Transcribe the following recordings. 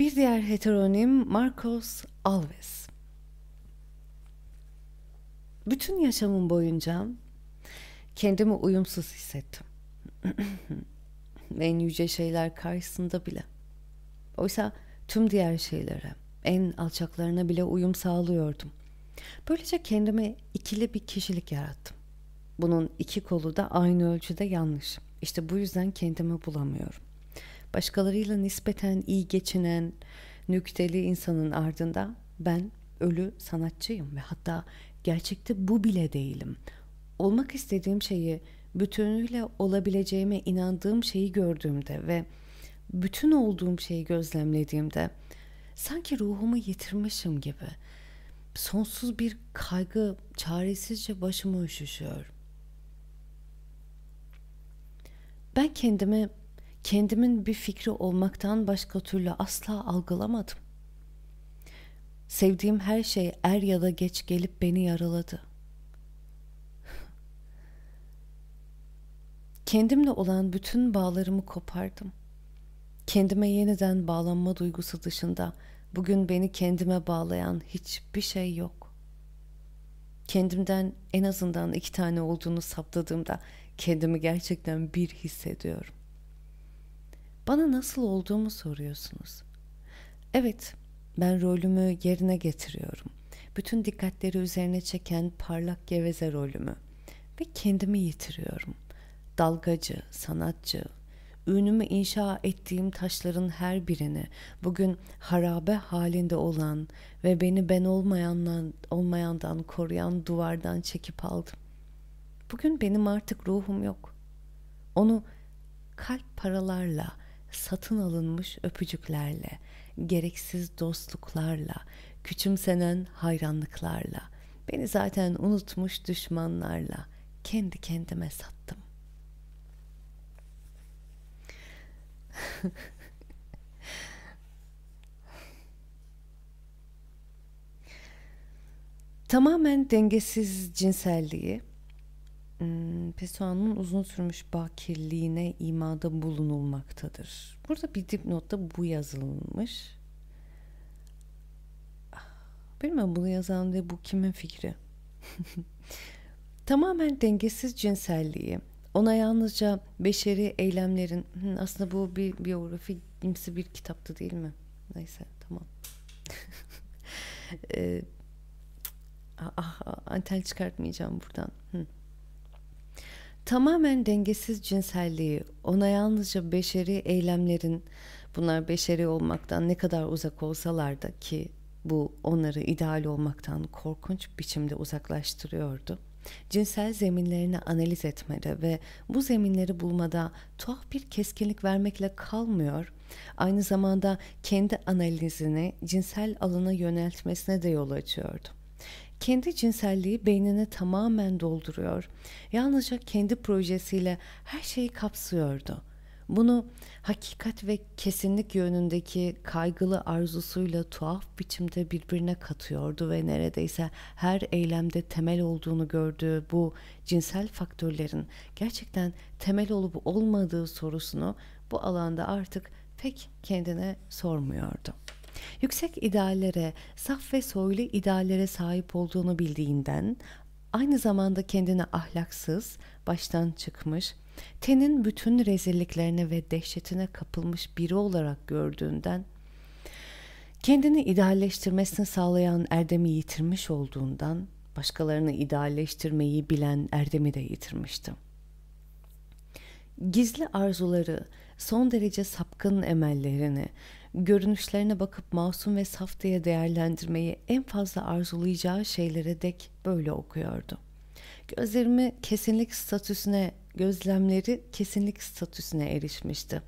Bir diğer heteronim Marcos Alves. Bütün yaşamım boyunca kendimi uyumsuz hissettim. en yüce şeyler karşısında bile. Oysa tüm diğer şeylere, en alçaklarına bile uyum sağlıyordum. Böylece kendime ikili bir kişilik yarattım. Bunun iki kolu da aynı ölçüde yanlış. İşte bu yüzden kendimi bulamıyorum başkalarıyla nispeten iyi geçinen nükteli insanın ardında ben ölü sanatçıyım ve hatta gerçekte bu bile değilim. Olmak istediğim şeyi bütünüyle olabileceğime inandığım şeyi gördüğümde ve bütün olduğum şeyi gözlemlediğimde sanki ruhumu yitirmişim gibi sonsuz bir kaygı çaresizce başıma üşüşüyor. Ben kendimi kendimin bir fikri olmaktan başka türlü asla algılamadım. Sevdiğim her şey er ya da geç gelip beni yaraladı. Kendimle olan bütün bağlarımı kopardım. Kendime yeniden bağlanma duygusu dışında bugün beni kendime bağlayan hiçbir şey yok. Kendimden en azından iki tane olduğunu saptadığımda kendimi gerçekten bir hissediyorum. Bana nasıl olduğumu soruyorsunuz. Evet, ben rolümü yerine getiriyorum. Bütün dikkatleri üzerine çeken parlak geveze rolümü. Ve kendimi yitiriyorum. Dalgacı, sanatçı, ünümü inşa ettiğim taşların her birini bugün harabe halinde olan ve beni ben olmayandan, olmayandan koruyan duvardan çekip aldım. Bugün benim artık ruhum yok. Onu kalp paralarla, satın alınmış öpücüklerle, gereksiz dostluklarla, küçümsenen hayranlıklarla, beni zaten unutmuş düşmanlarla kendi kendime sattım. Tamamen dengesiz cinselliği Pesoa'nın uzun sürmüş bakirliğine imada bulunulmaktadır. Burada bir dipnotta bu yazılmış. Ah, Bilmem bunu yazan diye bu kimin fikri? Tamamen dengesiz cinselliği, ona yalnızca beşeri eylemlerin, aslında bu bir biyografi imsi bir kitaptı değil mi? Neyse tamam. e, ah, ah, anten çıkartmayacağım buradan. Hı. Tamamen dengesiz cinselliği, ona yalnızca beşeri eylemlerin, bunlar beşeri olmaktan ne kadar uzak olsalar da ki bu onları ideal olmaktan korkunç biçimde uzaklaştırıyordu. Cinsel zeminlerini analiz etmede ve bu zeminleri bulmada tuhaf bir keskinlik vermekle kalmıyor, aynı zamanda kendi analizini cinsel alana yöneltmesine de yol açıyordu kendi cinselliği beynini tamamen dolduruyor. Yalnızca kendi projesiyle her şeyi kapsıyordu. Bunu hakikat ve kesinlik yönündeki kaygılı arzusuyla tuhaf biçimde birbirine katıyordu ve neredeyse her eylemde temel olduğunu gördüğü bu cinsel faktörlerin gerçekten temel olup olmadığı sorusunu bu alanda artık pek kendine sormuyordu. Yüksek ideallere, saf ve soylu ideallere sahip olduğunu bildiğinden, aynı zamanda kendini ahlaksız, baştan çıkmış, tenin bütün rezilliklerine ve dehşetine kapılmış biri olarak gördüğünden, kendini idealleştirmesini sağlayan erdemi yitirmiş olduğundan, başkalarını idealleştirmeyi bilen erdemi de yitirmişti. Gizli arzuları, son derece sapkın emellerini, görünüşlerine bakıp masum ve saf diye değerlendirmeyi en fazla arzulayacağı şeylere dek böyle okuyordu. Gözlerimi kesinlik statüsüne, gözlemleri kesinlik statüsüne erişmişti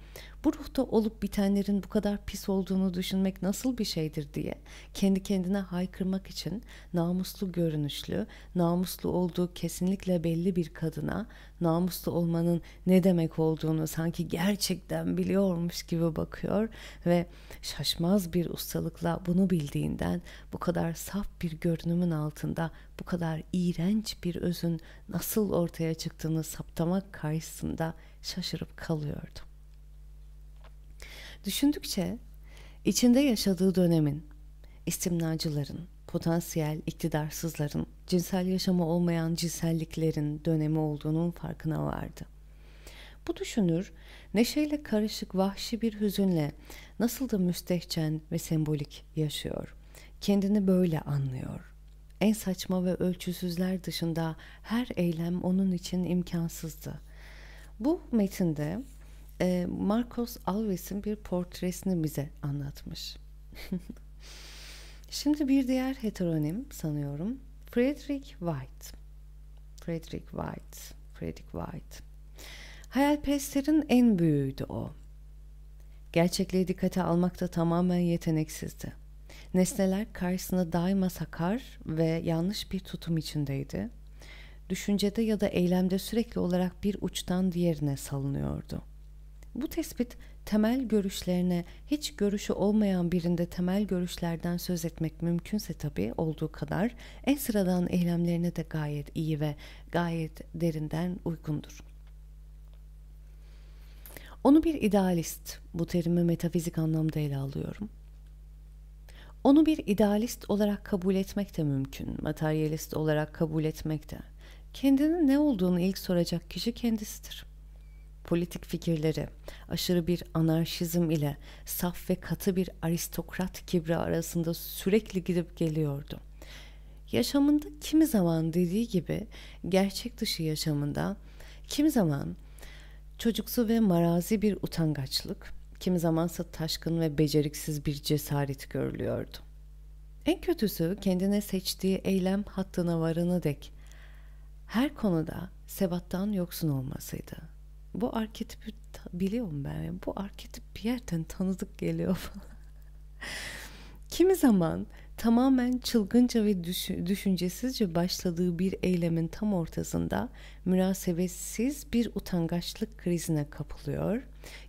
bu ruhta olup bitenlerin bu kadar pis olduğunu düşünmek nasıl bir şeydir diye kendi kendine haykırmak için namuslu görünüşlü, namuslu olduğu kesinlikle belli bir kadına namuslu olmanın ne demek olduğunu sanki gerçekten biliyormuş gibi bakıyor ve şaşmaz bir ustalıkla bunu bildiğinden bu kadar saf bir görünümün altında bu kadar iğrenç bir özün nasıl ortaya çıktığını saptamak karşısında şaşırıp kalıyordum. Düşündükçe içinde yaşadığı dönemin, istimnacıların, potansiyel iktidarsızların, cinsel yaşamı olmayan cinselliklerin dönemi olduğunun farkına vardı. Bu düşünür, neşeyle karışık vahşi bir hüzünle nasıl da müstehcen ve sembolik yaşıyor. Kendini böyle anlıyor. En saçma ve ölçüsüzler dışında her eylem onun için imkansızdı. Bu metinde e, Marcos Alves'in bir portresini bize anlatmış. Şimdi bir diğer heteronim sanıyorum. Friedrich White. Friedrich White. Friedrich White. Hayalperestlerin en büyüğüydü o. Gerçekliği dikkate almakta tamamen yeteneksizdi. Nesneler karşısına daima sakar ve yanlış bir tutum içindeydi. Düşüncede ya da eylemde sürekli olarak bir uçtan diğerine salınıyordu. Bu tespit temel görüşlerine hiç görüşü olmayan birinde temel görüşlerden söz etmek mümkünse tabii olduğu kadar en sıradan eylemlerine de gayet iyi ve gayet derinden uygundur. Onu bir idealist, bu terimi metafizik anlamda ele alıyorum. Onu bir idealist olarak kabul etmek de mümkün, materyalist olarak kabul etmek de. Kendinin ne olduğunu ilk soracak kişi kendisidir politik fikirleri aşırı bir anarşizm ile saf ve katı bir aristokrat kibri arasında sürekli gidip geliyordu. Yaşamında kimi zaman dediği gibi gerçek dışı yaşamında kimi zaman çocuksu ve marazi bir utangaçlık, kimi zamansa taşkın ve beceriksiz bir cesaret görülüyordu. En kötüsü kendine seçtiği eylem hattına varını dek her konuda sebattan yoksun olmasıydı bu arketipi biliyorum ben. Yani bu arketip bir yerden tanıdık geliyor Kimi zaman tamamen çılgınca ve düşüncesizce başladığı bir eylemin tam ortasında münasebetsiz bir utangaçlık krizine kapılıyor.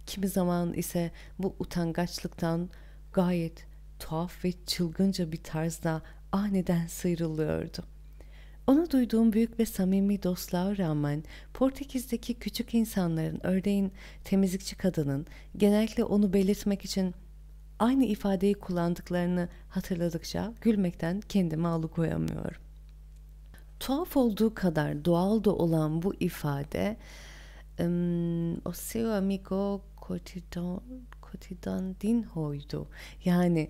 Kimi zaman ise bu utangaçlıktan gayet tuhaf ve çılgınca bir tarzda aniden sıyrılıyordu. Ona duyduğum büyük ve samimi dostluğa rağmen Portekiz'deki küçük insanların, örneğin temizlikçi kadının, genellikle onu belirtmek için aynı ifadeyi kullandıklarını hatırladıkça gülmekten kendimi alıkoyamıyorum. Tuhaf olduğu kadar doğal da olan bu ifade o seu amigo cotidian, cotidian din hoydu. Yani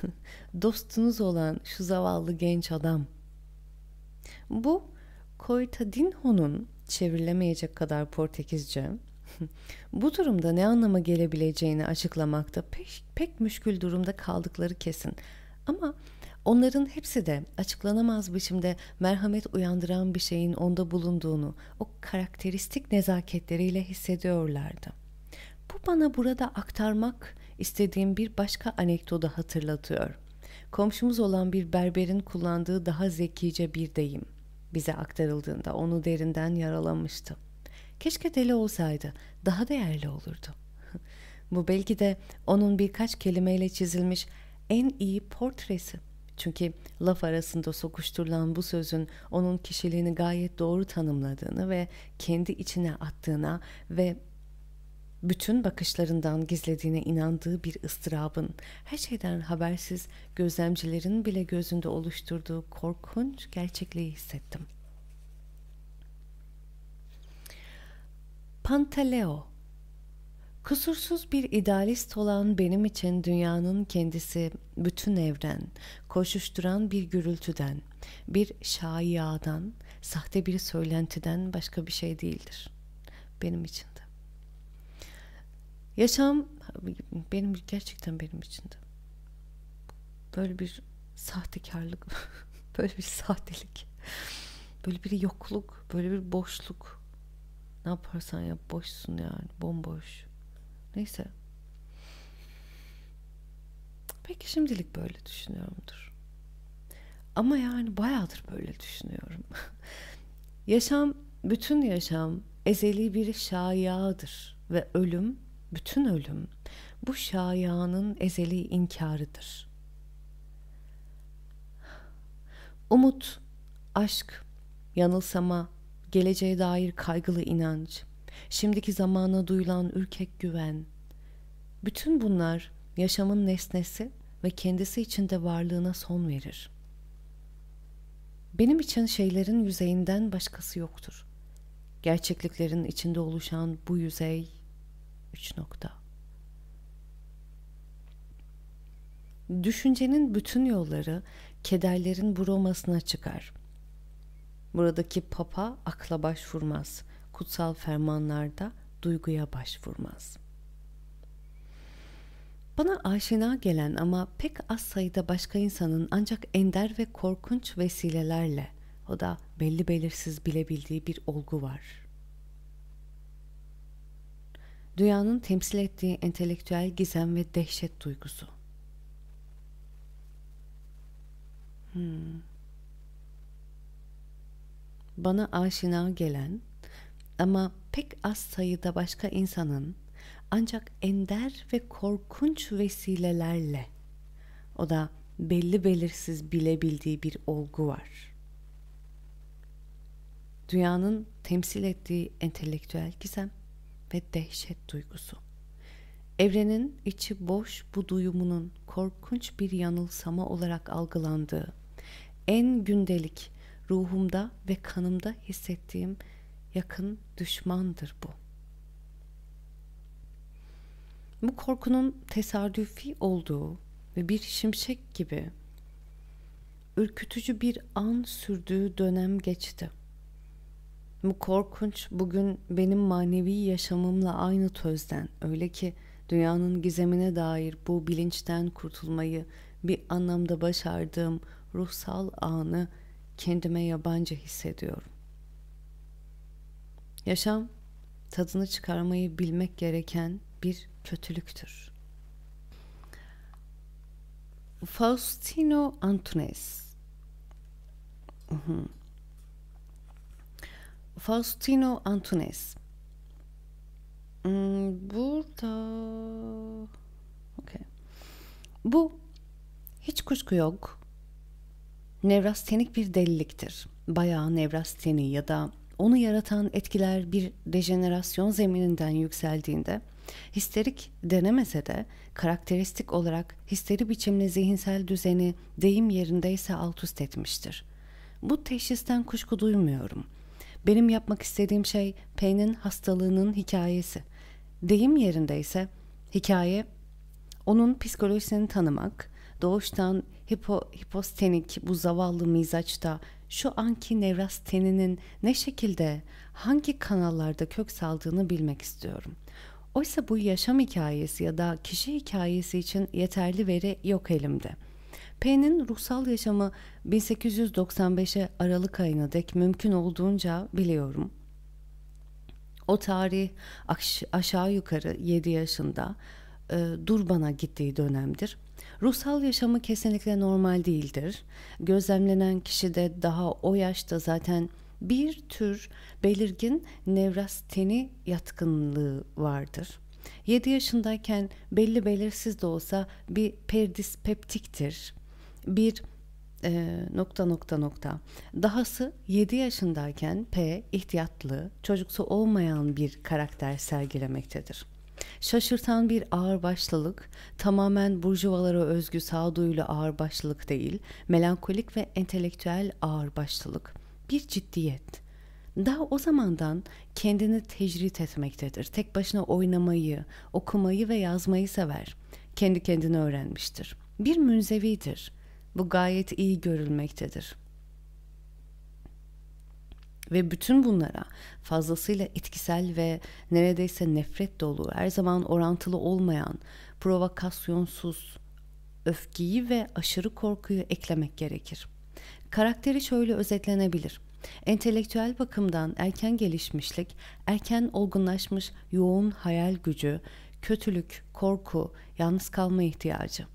dostunuz olan şu zavallı genç adam bu Coitadinho'nun çevrilemeyecek kadar Portekizce bu durumda ne anlama gelebileceğini açıklamakta pek, pek müşkül durumda kaldıkları kesin. Ama onların hepsi de açıklanamaz biçimde merhamet uyandıran bir şeyin onda bulunduğunu o karakteristik nezaketleriyle hissediyorlardı. Bu bana burada aktarmak istediğim bir başka anekdoda hatırlatıyor.'' komşumuz olan bir berberin kullandığı daha zekice bir deyim. Bize aktarıldığında onu derinden yaralamıştı. Keşke deli olsaydı, daha değerli olurdu. Bu belki de onun birkaç kelimeyle çizilmiş en iyi portresi. Çünkü laf arasında sokuşturulan bu sözün onun kişiliğini gayet doğru tanımladığını ve kendi içine attığına ve bütün bakışlarından gizlediğine inandığı bir ıstırabın, her şeyden habersiz gözlemcilerin bile gözünde oluşturduğu korkunç gerçekliği hissettim. Pantaleo Kusursuz bir idealist olan benim için dünyanın kendisi bütün evren, koşuşturan bir gürültüden, bir şaiyadan, sahte bir söylentiden başka bir şey değildir. Benim için de. Yaşam benim gerçekten benim içinde böyle bir sahtekarlık, böyle bir sahtelik, böyle bir yokluk, böyle bir boşluk. Ne yaparsan yap boşsun yani, bomboş. Neyse. Peki şimdilik böyle düşünüyorumdur. Ama yani bayağıdır böyle düşünüyorum. yaşam, bütün yaşam ezeli bir şayadır ve ölüm bütün ölüm bu şayanın ezeli inkarıdır. Umut, aşk, yanılsama, geleceğe dair kaygılı inanç, şimdiki zamana duyulan ürkek güven, bütün bunlar yaşamın nesnesi ve kendisi içinde varlığına son verir. Benim için şeylerin yüzeyinden başkası yoktur. Gerçekliklerin içinde oluşan bu yüzey 3 nokta. Düşüncenin bütün yolları kederlerin bromasına çıkar. Buradaki papa akla başvurmaz. Kutsal fermanlarda duyguya başvurmaz. Bana aşina gelen ama pek az sayıda başka insanın ancak ender ve korkunç vesilelerle o da belli belirsiz bilebildiği bir olgu var.'' dünyanın temsil ettiği entelektüel gizem ve dehşet duygusu. Hmm. Bana aşina gelen ama pek az sayıda başka insanın ancak ender ve korkunç vesilelerle o da belli belirsiz bilebildiği bir olgu var. Dünyanın temsil ettiği entelektüel gizem ve dehşet duygusu. Evrenin içi boş bu duyumunun korkunç bir yanılsama olarak algılandığı, en gündelik ruhumda ve kanımda hissettiğim yakın düşmandır bu. Bu korkunun tesadüfi olduğu ve bir şimşek gibi ürkütücü bir an sürdüğü dönem geçti.'' Bu korkunç bugün benim manevi yaşamımla aynı tözden. Öyle ki dünyanın gizemine dair bu bilinçten kurtulmayı bir anlamda başardığım ruhsal anı kendime yabancı hissediyorum. Yaşam tadını çıkarmayı bilmek gereken bir kötülüktür. Faustino Antunes. Faustino Antunes. Hmm, burada... Okay. Bu hiç kuşku yok nevrastenik bir deliliktir. Bayağı nevrasteni ya da onu yaratan etkiler bir dejenerasyon zemininden yükseldiğinde histerik denemese de karakteristik olarak histeri biçimli zihinsel düzeni deyim yerindeyse alt üst etmiştir. Bu teşhisten kuşku duymuyorum. Benim yapmak istediğim şey Payne'in hastalığının hikayesi. Deyim yerindeyse hikaye onun psikolojisini tanımak, doğuştan hipo, hipostenik bu zavallı mizaçta şu anki nevrasteninin ne şekilde hangi kanallarda kök saldığını bilmek istiyorum. Oysa bu yaşam hikayesi ya da kişi hikayesi için yeterli veri yok elimde. P'nin ruhsal yaşamı 1895'e Aralık ayına dek mümkün olduğunca biliyorum. O tarih aşağı yukarı 7 yaşında e, Durban'a gittiği dönemdir. Ruhsal yaşamı kesinlikle normal değildir. Gözlemlenen kişi de daha o yaşta zaten bir tür belirgin nevrasteni yatkınlığı vardır. 7 yaşındayken belli belirsiz de olsa bir perdispeptiktir bir e, nokta nokta nokta. Dahası 7 yaşındayken P ihtiyatlı, çocuksu olmayan bir karakter sergilemektedir. Şaşırtan bir ağırbaşlılık, tamamen burjuvalara özgü sağduyulu ağırbaşlılık değil, melankolik ve entelektüel ağırbaşlılık. Bir ciddiyet. Daha o zamandan kendini tecrit etmektedir. Tek başına oynamayı, okumayı ve yazmayı sever. Kendi kendini öğrenmiştir. Bir münzevidir. Bu gayet iyi görülmektedir. Ve bütün bunlara fazlasıyla etkisel ve neredeyse nefret dolu, her zaman orantılı olmayan, provokasyonsuz öfkeyi ve aşırı korkuyu eklemek gerekir. Karakteri şöyle özetlenebilir. Entelektüel bakımdan erken gelişmişlik, erken olgunlaşmış yoğun hayal gücü, kötülük, korku, yalnız kalma ihtiyacı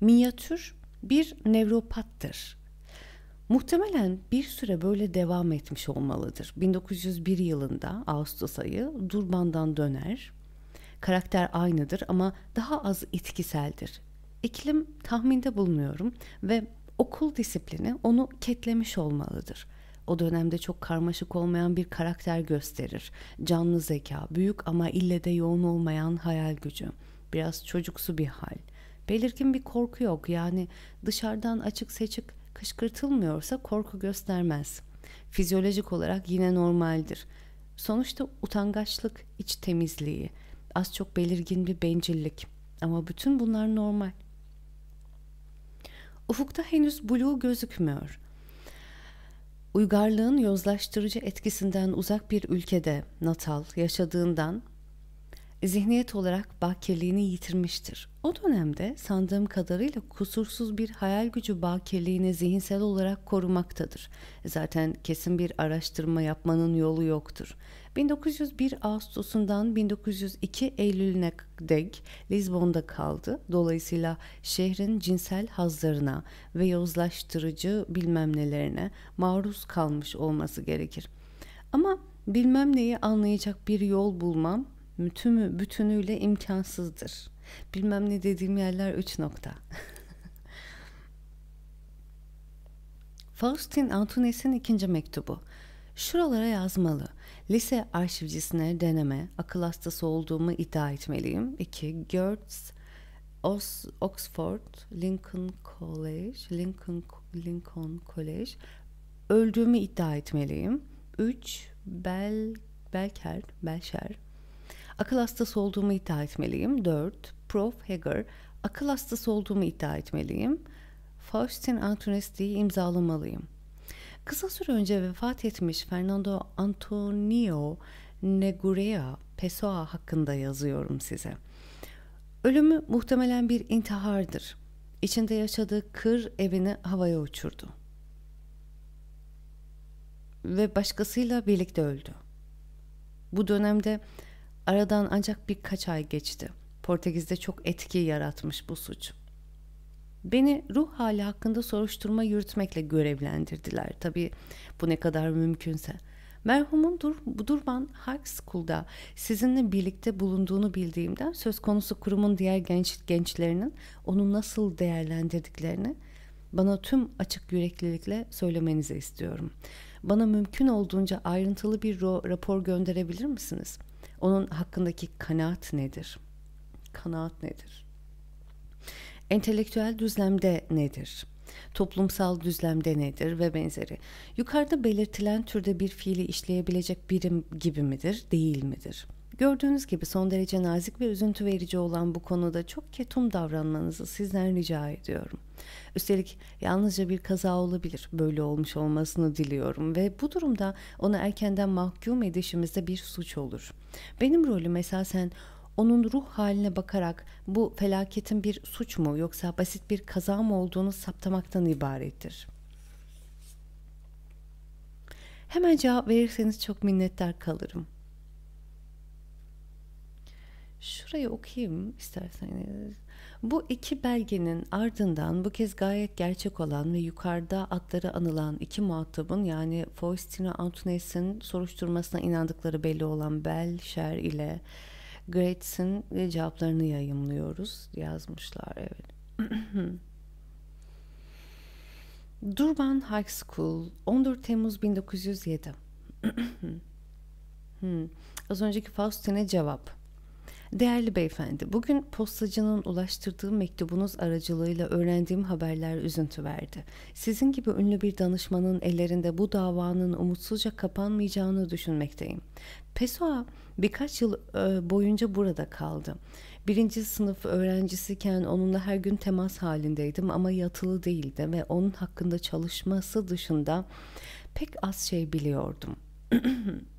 minyatür bir nevropattır. Muhtemelen bir süre böyle devam etmiş olmalıdır. 1901 yılında Ağustos ayı Durban'dan döner. Karakter aynıdır ama daha az etkiseldir. İklim tahminde bulunuyorum ve okul disiplini onu ketlemiş olmalıdır. O dönemde çok karmaşık olmayan bir karakter gösterir. Canlı zeka, büyük ama ille de yoğun olmayan hayal gücü. Biraz çocuksu bir hal.'' Belirgin bir korku yok yani dışarıdan açık seçik kışkırtılmıyorsa korku göstermez. Fizyolojik olarak yine normaldir. Sonuçta utangaçlık, iç temizliği, az çok belirgin bir bencillik ama bütün bunlar normal. Ufukta henüz buluğu gözükmüyor. Uygarlığın yozlaştırıcı etkisinden uzak bir ülkede Natal yaşadığından zihniyet olarak bakirliğini yitirmiştir. O dönemde sandığım kadarıyla kusursuz bir hayal gücü bakirliğini zihinsel olarak korumaktadır. Zaten kesin bir araştırma yapmanın yolu yoktur. 1901 Ağustos'undan 1902 Eylül'üne dek Lizbon'da kaldı. Dolayısıyla şehrin cinsel hazlarına ve yozlaştırıcı bilmem nelerine maruz kalmış olması gerekir. Ama bilmem neyi anlayacak bir yol bulmam bütünü, bütünüyle imkansızdır. Bilmem ne dediğim yerler üç nokta. Faustin Antunes'in ikinci mektubu. Şuralara yazmalı. Lise arşivcisine deneme, akıl hastası olduğumu iddia etmeliyim. 2. Gertz, Os, Oxford, Lincoln College, Lincoln, Lincoln College. Öldüğümü iddia etmeliyim. 3. Bel, Belker, Belşer, Akıl hastası olduğumu iddia etmeliyim. 4. Prof. Hager. Akıl hastası olduğumu iddia etmeliyim. Faustin Antonesti'yi imzalamalıyım. Kısa süre önce vefat etmiş Fernando Antonio Negurea Pessoa hakkında yazıyorum size. Ölümü muhtemelen bir intihardır. İçinde yaşadığı kır evini havaya uçurdu. Ve başkasıyla birlikte öldü. Bu dönemde Aradan ancak birkaç ay geçti. Portekiz'de çok etki yaratmış bu suç. Beni ruh hali hakkında soruşturma yürütmekle görevlendirdiler. Tabii bu ne kadar mümkünse. Merhumun Dur Durban High School'da sizinle birlikte bulunduğunu bildiğimden söz konusu kurumun diğer genç gençlerinin onu nasıl değerlendirdiklerini bana tüm açık yüreklilikle söylemenizi istiyorum. Bana mümkün olduğunca ayrıntılı bir rapor gönderebilir misiniz?'' Onun hakkındaki kanaat nedir? Kanaat nedir? Entelektüel düzlemde nedir? toplumsal düzlemde nedir ve benzeri. Yukarıda belirtilen türde bir fiili işleyebilecek birim gibi midir, değil midir? Gördüğünüz gibi son derece nazik ve üzüntü verici olan bu konuda çok ketum davranmanızı sizden rica ediyorum. Üstelik yalnızca bir kaza olabilir. Böyle olmuş olmasını diliyorum ve bu durumda onu erkenden mahkum edişimizde bir suç olur. Benim rolüm esasen onun ruh haline bakarak bu felaketin bir suç mu yoksa basit bir kaza mı olduğunu saptamaktan ibarettir. Hemen cevap verirseniz çok minnettar kalırım. Şurayı okuyayım isterseniz. E, bu iki belgenin ardından bu kez gayet gerçek olan ve yukarıda adları anılan iki muhatabın yani Faustina Antunes'in soruşturmasına inandıkları belli olan Belşer ile Grates'in e, cevaplarını yayımlıyoruz yazmışlar evet. Durban High School 14 Temmuz 1907 hmm. Az önceki Faustin'e cevap Değerli beyefendi, bugün postacının ulaştırdığı mektubunuz aracılığıyla öğrendiğim haberler üzüntü verdi. Sizin gibi ünlü bir danışmanın ellerinde bu davanın umutsuzca kapanmayacağını düşünmekteyim. Pessoa birkaç yıl e, boyunca burada kaldı. Birinci sınıf öğrencisiyken onunla her gün temas halindeydim ama yatılı değildi ve onun hakkında çalışması dışında pek az şey biliyordum.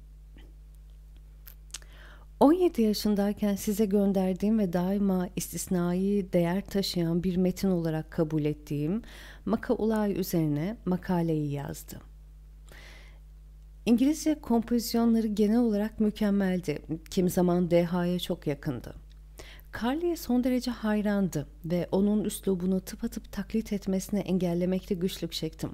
17 yaşındayken size gönderdiğim ve daima istisnai değer taşıyan bir metin olarak kabul ettiğim Maka Ulay üzerine makaleyi yazdım. İngilizce kompozisyonları genel olarak mükemmeldi. Kim zaman dehaya çok yakındı. Carly'e son derece hayrandı ve onun üslubunu tıpatıp taklit etmesine engellemekte güçlük çektim.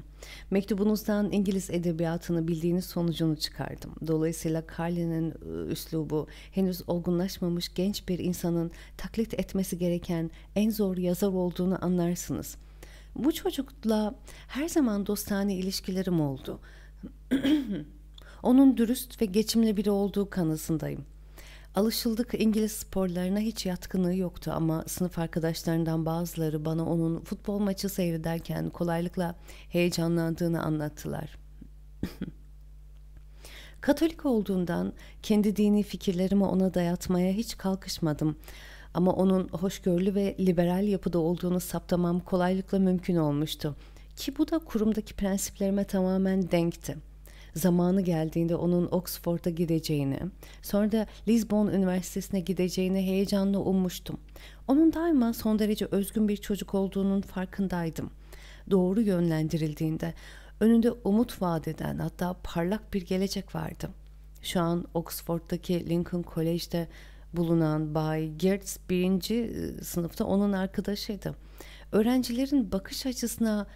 Mektubunuzdan İngiliz edebiyatını bildiğiniz sonucunu çıkardım. Dolayısıyla Carly'nin e, üslubu henüz olgunlaşmamış genç bir insanın taklit etmesi gereken en zor yazar olduğunu anlarsınız. Bu çocukla her zaman dostane ilişkilerim oldu. onun dürüst ve geçimli biri olduğu kanısındayım. Alışıldık İngiliz sporlarına hiç yatkınlığı yoktu ama sınıf arkadaşlarından bazıları bana onun futbol maçı seyrederken kolaylıkla heyecanlandığını anlattılar. Katolik olduğundan kendi dini fikirlerimi ona dayatmaya hiç kalkışmadım. Ama onun hoşgörülü ve liberal yapıda olduğunu saptamam kolaylıkla mümkün olmuştu. Ki bu da kurumdaki prensiplerime tamamen denkti.'' zamanı geldiğinde onun Oxford'a gideceğini, sonra da Lisbon Üniversitesi'ne gideceğini heyecanla ummuştum. Onun daima son derece özgün bir çocuk olduğunun farkındaydım. Doğru yönlendirildiğinde önünde umut vadeden hatta parlak bir gelecek vardı. Şu an Oxford'daki Lincoln College'de bulunan Bay Gertz birinci e, sınıfta onun arkadaşıydı. Öğrencilerin bakış açısına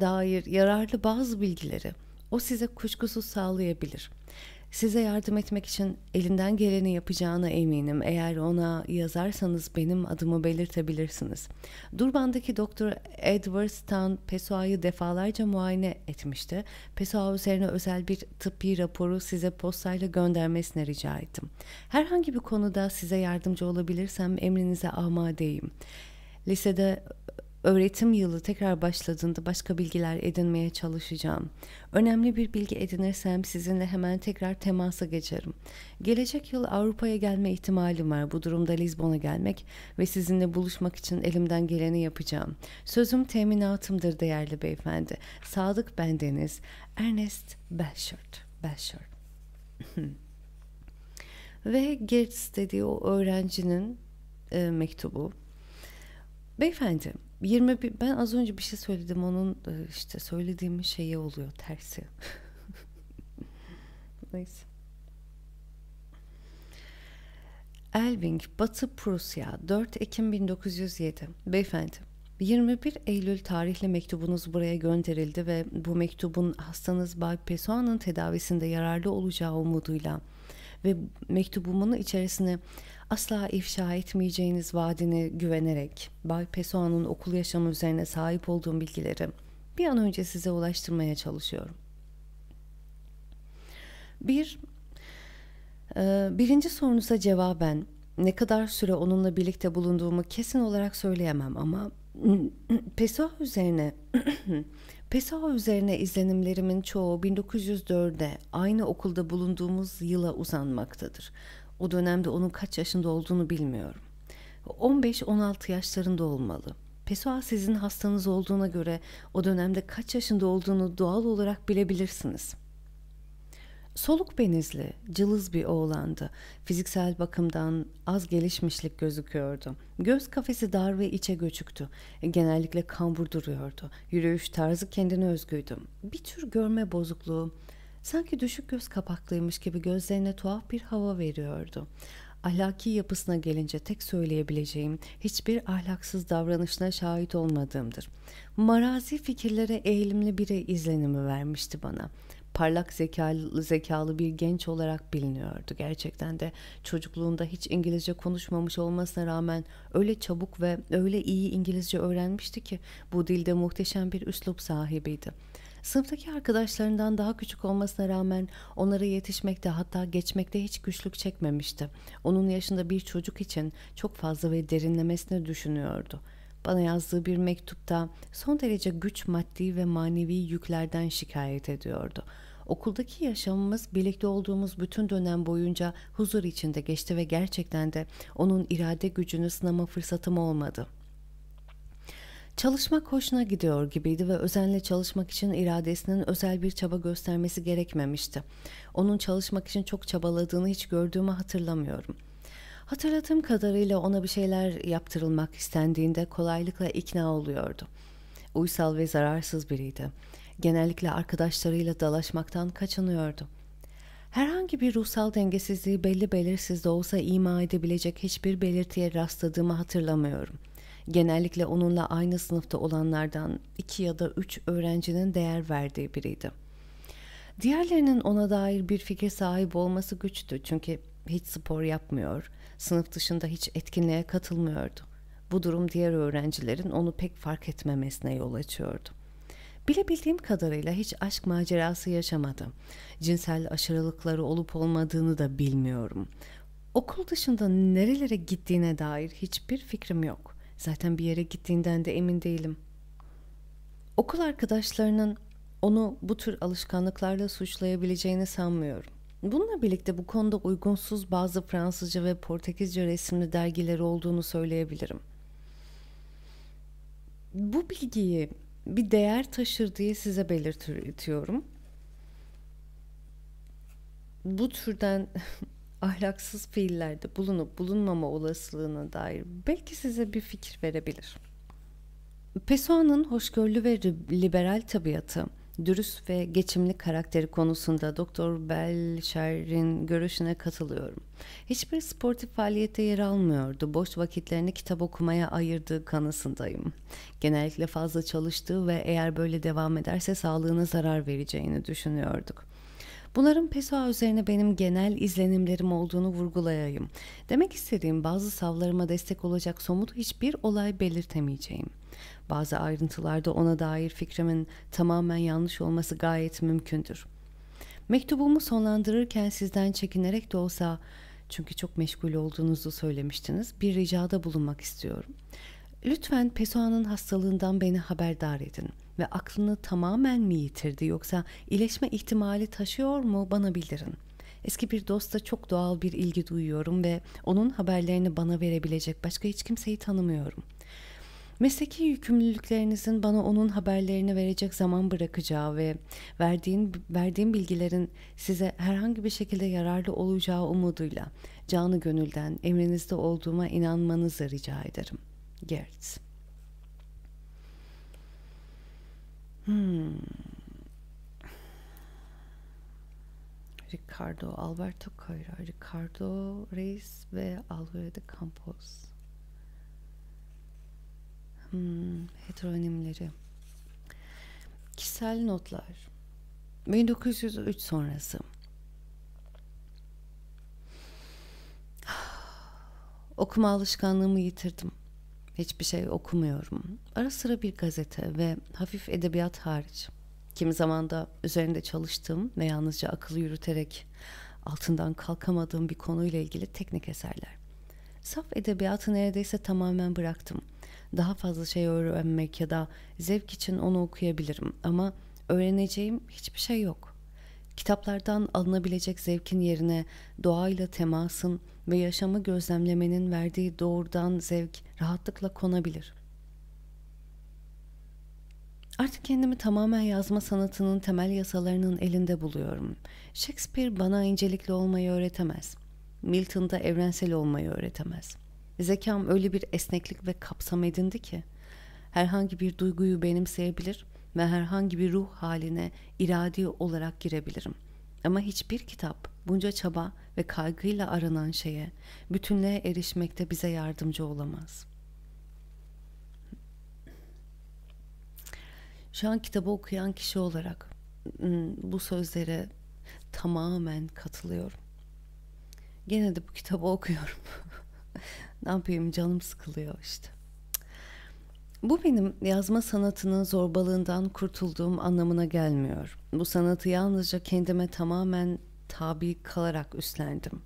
dair yararlı bazı bilgileri o size kuşkusuz sağlayabilir. Size yardım etmek için elinden geleni yapacağına eminim. Eğer ona yazarsanız benim adımı belirtebilirsiniz. Durban'daki doktor Edward Stan Pessoa'yı defalarca muayene etmişti. Pessoa üzerine özel bir tıbbi raporu size postayla göndermesine rica ettim. Herhangi bir konuda size yardımcı olabilirsem emrinize amadeyim. Lisede öğretim yılı tekrar başladığında başka bilgiler edinmeye çalışacağım. Önemli bir bilgi edinirsem sizinle hemen tekrar temasa geçerim. Gelecek yıl Avrupa'ya gelme ihtimalim var. Bu durumda Lizbon'a gelmek ve sizinle buluşmak için elimden geleni yapacağım. Sözüm teminatımdır değerli beyefendi. Sadık bendeniz. Ernest Belshort. Belshort. ve Gertz dediği o öğrencinin e, mektubu. Beyefendi, 20 ben az önce bir şey söyledim onun işte söylediğim şeye oluyor tersi. Neyse. Elving, Batı Prusya, 4 Ekim 1907. Beyefendi, 21 Eylül tarihli mektubunuz buraya gönderildi ve bu mektubun hastanız Bay Pesoa'nın tedavisinde yararlı olacağı umuduyla ve mektubumun içerisine asla ifşa etmeyeceğiniz vaadini güvenerek Bay Pessoa'nın okul yaşamı üzerine sahip olduğum bilgileri bir an önce size ulaştırmaya çalışıyorum. Bir, e, birinci sorunuza cevaben ne kadar süre onunla birlikte bulunduğumu kesin olarak söyleyemem ama Pessoa üzerine Pessoa üzerine izlenimlerimin çoğu 1904'de aynı okulda bulunduğumuz yıla uzanmaktadır. O dönemde onun kaç yaşında olduğunu bilmiyorum. 15-16 yaşlarında olmalı. Pessoa sizin hastanız olduğuna göre o dönemde kaç yaşında olduğunu doğal olarak bilebilirsiniz. Soluk benizli, cılız bir oğlandı. Fiziksel bakımdan az gelişmişlik gözüküyordu. Göz kafesi dar ve içe göçüktü. Genellikle kambur duruyordu. Yürüyüş tarzı kendine özgüydü. Bir tür görme bozukluğu, Sanki düşük göz kapaklıymış gibi gözlerine tuhaf bir hava veriyordu. Ahlaki yapısına gelince tek söyleyebileceğim hiçbir ahlaksız davranışına şahit olmadığımdır. Marazi fikirlere eğilimli biri izlenimi vermişti bana parlak zekalı, zekalı bir genç olarak biliniyordu. Gerçekten de çocukluğunda hiç İngilizce konuşmamış olmasına rağmen öyle çabuk ve öyle iyi İngilizce öğrenmişti ki bu dilde muhteşem bir üslup sahibiydi. Sınıftaki arkadaşlarından daha küçük olmasına rağmen onlara yetişmekte hatta geçmekte hiç güçlük çekmemişti. Onun yaşında bir çocuk için çok fazla ve derinlemesine düşünüyordu. Bana yazdığı bir mektupta son derece güç maddi ve manevi yüklerden şikayet ediyordu. Okuldaki yaşamımız birlikte olduğumuz bütün dönem boyunca huzur içinde geçti ve gerçekten de onun irade gücünü sınama fırsatım olmadı.'' Çalışmak hoşuna gidiyor gibiydi ve özenle çalışmak için iradesinin özel bir çaba göstermesi gerekmemişti. Onun çalışmak için çok çabaladığını hiç gördüğümü hatırlamıyorum. Hatırladığım kadarıyla ona bir şeyler yaptırılmak istendiğinde kolaylıkla ikna oluyordu. Uysal ve zararsız biriydi. Genellikle arkadaşlarıyla dalaşmaktan kaçınıyordu. Herhangi bir ruhsal dengesizliği belli belirsiz de olsa ima edebilecek hiçbir belirtiye rastladığımı hatırlamıyorum.'' Genellikle onunla aynı sınıfta olanlardan iki ya da üç öğrencinin değer verdiği biriydi. Diğerlerinin ona dair bir fikir sahibi olması güçtü çünkü hiç spor yapmıyor, sınıf dışında hiç etkinliğe katılmıyordu. Bu durum diğer öğrencilerin onu pek fark etmemesine yol açıyordu. Bilebildiğim kadarıyla hiç aşk macerası yaşamadı. Cinsel aşırılıkları olup olmadığını da bilmiyorum. Okul dışında nerelere gittiğine dair hiçbir fikrim yok. Zaten bir yere gittiğinden de emin değilim. Okul arkadaşlarının onu bu tür alışkanlıklarla suçlayabileceğini sanmıyorum. Bununla birlikte bu konuda uygunsuz bazı Fransızca ve Portekizce resimli dergileri olduğunu söyleyebilirim. Bu bilgiyi bir değer taşır diye size belirtiyorum. Bu türden ahlaksız fiillerde bulunup bulunmama olasılığına dair belki size bir fikir verebilir. Pessoa'nın hoşgörülü ve liberal tabiatı, dürüst ve geçimli karakteri konusunda Doktor Belşer'in görüşüne katılıyorum. Hiçbir sportif faaliyete yer almıyordu. Boş vakitlerini kitap okumaya ayırdığı kanısındayım. Genellikle fazla çalıştığı ve eğer böyle devam ederse sağlığına zarar vereceğini düşünüyorduk. Bunların PESA üzerine benim genel izlenimlerim olduğunu vurgulayayım. Demek istediğim bazı savlarıma destek olacak somut hiçbir olay belirtemeyeceğim. Bazı ayrıntılarda ona dair fikrimin tamamen yanlış olması gayet mümkündür. Mektubumu sonlandırırken sizden çekinerek de olsa çünkü çok meşgul olduğunuzu söylemiştiniz. Bir ricada bulunmak istiyorum. Lütfen Pessoa'nın hastalığından beni haberdar edin ve aklını tamamen mi yitirdi yoksa iyileşme ihtimali taşıyor mu bana bildirin. Eski bir dosta çok doğal bir ilgi duyuyorum ve onun haberlerini bana verebilecek başka hiç kimseyi tanımıyorum. Mesleki yükümlülüklerinizin bana onun haberlerini verecek zaman bırakacağı ve verdiğin, verdiğim bilgilerin size herhangi bir şekilde yararlı olacağı umuduyla canı gönülden emrinizde olduğuma inanmanızı rica ederim.'' Gertz. Hmm. Ricardo, Alberto Cairo, Ricardo Reis ve Alvarez de Campos. Hmm, heteronimleri. Kişisel notlar. 1903 sonrası. Okuma alışkanlığımı yitirdim. Hiçbir şey okumuyorum. Ara sıra bir gazete ve hafif edebiyat hariç. Kimi zaman da üzerinde çalıştığım ve yalnızca akıl yürüterek altından kalkamadığım bir konuyla ilgili teknik eserler. Saf edebiyatı neredeyse tamamen bıraktım. Daha fazla şey öğrenmek ya da zevk için onu okuyabilirim ama öğreneceğim hiçbir şey yok. Kitaplardan alınabilecek zevkin yerine doğayla temasın ve yaşamı gözlemlemenin verdiği doğrudan zevk rahatlıkla konabilir. Artık kendimi tamamen yazma sanatının temel yasalarının elinde buluyorum. Shakespeare bana incelikli olmayı öğretemez. Milton da evrensel olmayı öğretemez. Zekam öyle bir esneklik ve kapsam edindi ki herhangi bir duyguyu benimseyebilir ve herhangi bir ruh haline iradi olarak girebilirim. Ama hiçbir kitap bunca çaba ve kaygıyla aranan şeye bütünlüğe erişmekte bize yardımcı olamaz. Şu an kitabı okuyan kişi olarak ıı, bu sözlere tamamen katılıyorum. Gene de bu kitabı okuyorum. ne yapayım canım sıkılıyor işte. Bu benim yazma sanatının zorbalığından kurtulduğum anlamına gelmiyor. Bu sanatı yalnızca kendime tamamen tabi kalarak üstlendim.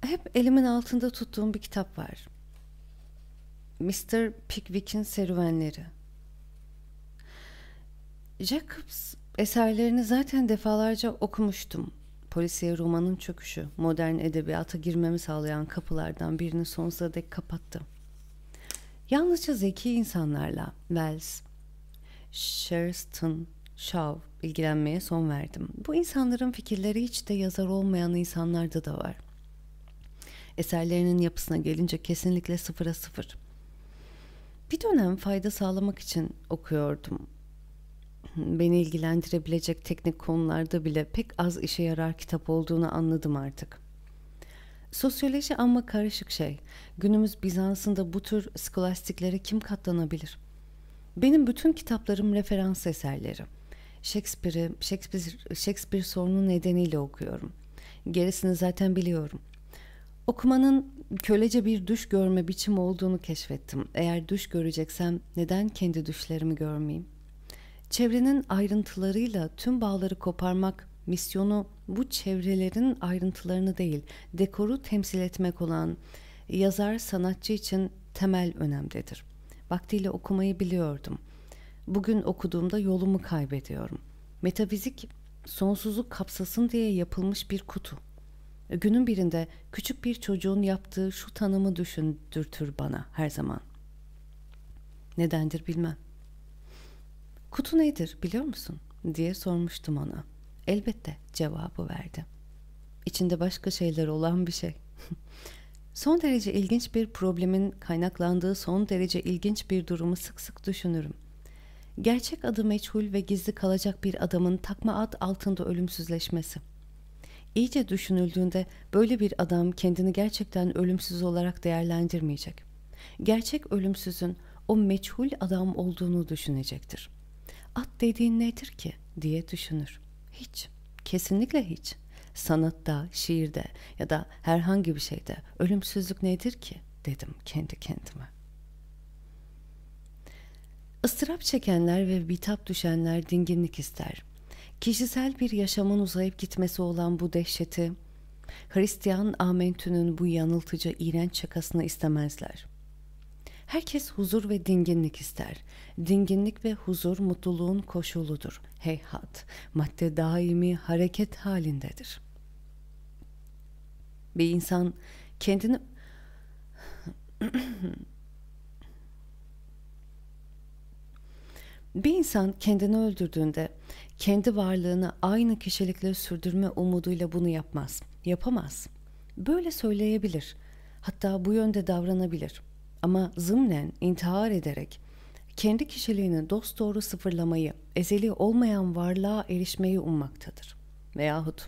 Hep elimin altında tuttuğum bir kitap var. Mr. Pickwick'in serüvenleri. Jacobs eserlerini zaten defalarca okumuştum. Polisiye romanın çöküşü, modern edebiyata girmemi sağlayan kapılardan birini sonsuza dek kapattım. Yalnızca zeki insanlarla Wells, Sherston, Shaw ilgilenmeye son verdim. Bu insanların fikirleri hiç de yazar olmayan insanlarda da var. Eserlerinin yapısına gelince kesinlikle sıfıra sıfır. Bir dönem fayda sağlamak için okuyordum. Beni ilgilendirebilecek teknik konularda bile pek az işe yarar kitap olduğunu anladım artık. Sosyoloji ama karışık şey. Günümüz Bizans'ında bu tür skolastiklere kim katlanabilir? Benim bütün kitaplarım referans eserleri. Shakespeare'i Shakespeare, Shakespeare sorunu nedeniyle okuyorum. Gerisini zaten biliyorum. Okumanın kölece bir düş görme biçimi olduğunu keşfettim. Eğer düş göreceksem neden kendi düşlerimi görmeyeyim? Çevrenin ayrıntılarıyla tüm bağları koparmak misyonu bu çevrelerin ayrıntılarını değil, dekoru temsil etmek olan yazar sanatçı için temel önemlidir. Vaktiyle okumayı biliyordum. Bugün okuduğumda yolumu kaybediyorum. Metafizik sonsuzluk kapsasın diye yapılmış bir kutu. Günün birinde küçük bir çocuğun yaptığı şu tanımı düşündürtür bana her zaman. Nedendir bilmem. Kutu nedir biliyor musun? diye sormuştum ona.'' Elbette cevabı verdi. İçinde başka şeyler olan bir şey. son derece ilginç bir problemin kaynaklandığı son derece ilginç bir durumu sık sık düşünürüm. Gerçek adı meçhul ve gizli kalacak bir adamın takma ad altında ölümsüzleşmesi. İyice düşünüldüğünde böyle bir adam kendini gerçekten ölümsüz olarak değerlendirmeyecek. Gerçek ölümsüzün o meçhul adam olduğunu düşünecektir. At dediğin nedir ki diye düşünür. Hiç. Kesinlikle hiç. Sanatta, şiirde ya da herhangi bir şeyde ölümsüzlük nedir ki? dedim kendi kendime. Isırap çekenler ve bitap düşenler dinginlik ister. Kişisel bir yaşamın uzayıp gitmesi olan bu dehşeti, Hristiyan amentünün bu yanıltıcı iğrenç çakasını istemezler. Herkes huzur ve dinginlik ister. Dinginlik ve huzur mutluluğun koşuludur. Heyhat, madde daimi hareket halindedir. Bir insan kendini Bir insan kendini öldürdüğünde kendi varlığını aynı kişilikle sürdürme umuduyla bunu yapmaz. Yapamaz. Böyle söyleyebilir. Hatta bu yönde davranabilir.'' ama zımnen intihar ederek kendi kişiliğini dost doğru sıfırlamayı, ezeli olmayan varlığa erişmeyi ummaktadır. Veyahut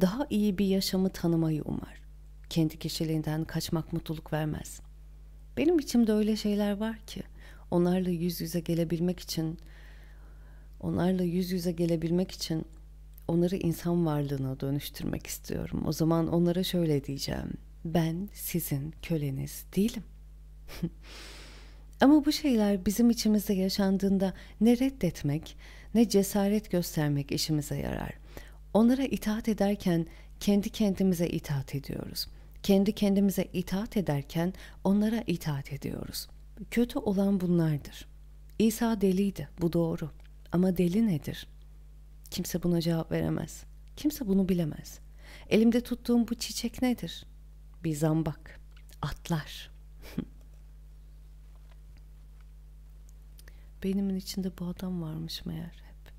daha iyi bir yaşamı tanımayı umar. Kendi kişiliğinden kaçmak mutluluk vermez. Benim içimde öyle şeyler var ki onlarla yüz yüze gelebilmek için onlarla yüz yüze gelebilmek için onları insan varlığına dönüştürmek istiyorum. O zaman onlara şöyle diyeceğim. Ben sizin köleniz değilim. Ama bu şeyler bizim içimizde yaşandığında ne reddetmek ne cesaret göstermek işimize yarar. Onlara itaat ederken kendi kendimize itaat ediyoruz. Kendi kendimize itaat ederken onlara itaat ediyoruz. Kötü olan bunlardır. İsa deliydi, bu doğru. Ama deli nedir? Kimse buna cevap veremez. Kimse bunu bilemez. Elimde tuttuğum bu çiçek nedir? Bir zambak. Atlar. beynimin içinde bu adam varmış meğer hep.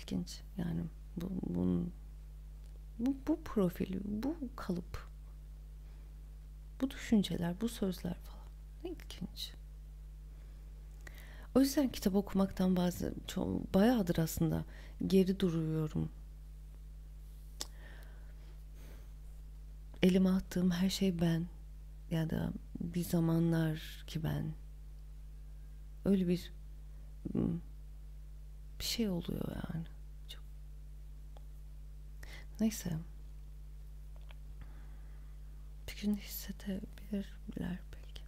İlginç yani bu, bunun, bu, bu profil, bu kalıp, bu düşünceler, bu sözler falan. Ne ilginç. O yüzden kitap okumaktan bazı çok, bayağıdır aslında geri duruyorum. Elime attığım her şey ben ya da bir zamanlar ki ben öyle bir hmm, bir şey oluyor yani. Çok. Neyse. Bir gün hissedebilirler belki.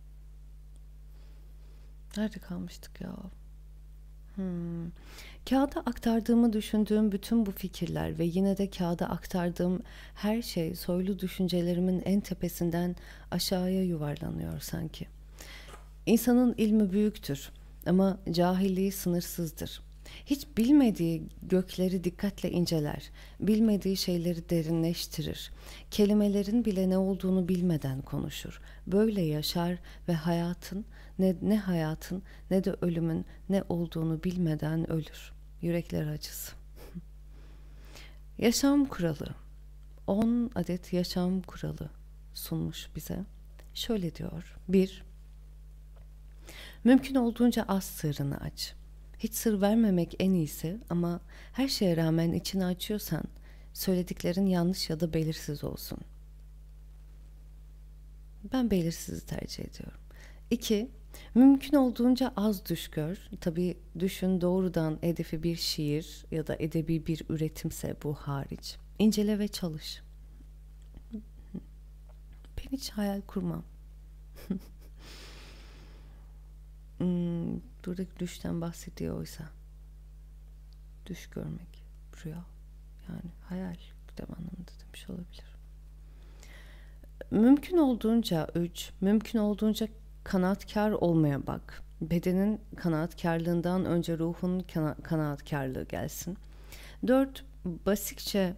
Nerede kalmıştık ya? Hmm. Kağıda aktardığımı düşündüğüm bütün bu fikirler ve yine de kağıda aktardığım her şey soylu düşüncelerimin en tepesinden aşağıya yuvarlanıyor sanki. İnsanın ilmi büyüktür ama cahilliği sınırsızdır. Hiç bilmediği gökleri dikkatle inceler, bilmediği şeyleri derinleştirir. Kelimelerin bile ne olduğunu bilmeden konuşur. Böyle yaşar ve hayatın ne, ne hayatın ne de ölümün ne olduğunu bilmeden ölür. Yürekler acısı. yaşam kuralı. 10 adet yaşam kuralı sunmuş bize. Şöyle diyor. 1. Mümkün olduğunca az sırrını aç. Hiç sır vermemek en iyisi ama her şeye rağmen içini açıyorsan söylediklerin yanlış ya da belirsiz olsun. Ben belirsizi tercih ediyorum. İki, Mümkün olduğunca az düş gör. Tabi düşün doğrudan hedefi bir şiir ya da edebi bir üretimse bu hariç. İncele ve çalış. Ben hiç hayal kurmam. Hmm, buradaki düşten bahsediyor oysa. Düş görmek, rüya. Yani hayal kitap anlamında demiş şey olabilir. Mümkün olduğunca üç, mümkün olduğunca kanaatkar olmaya bak. Bedenin kanaatkarlığından önce ruhun kana- kanaatkarlığı gelsin. Dört, basitçe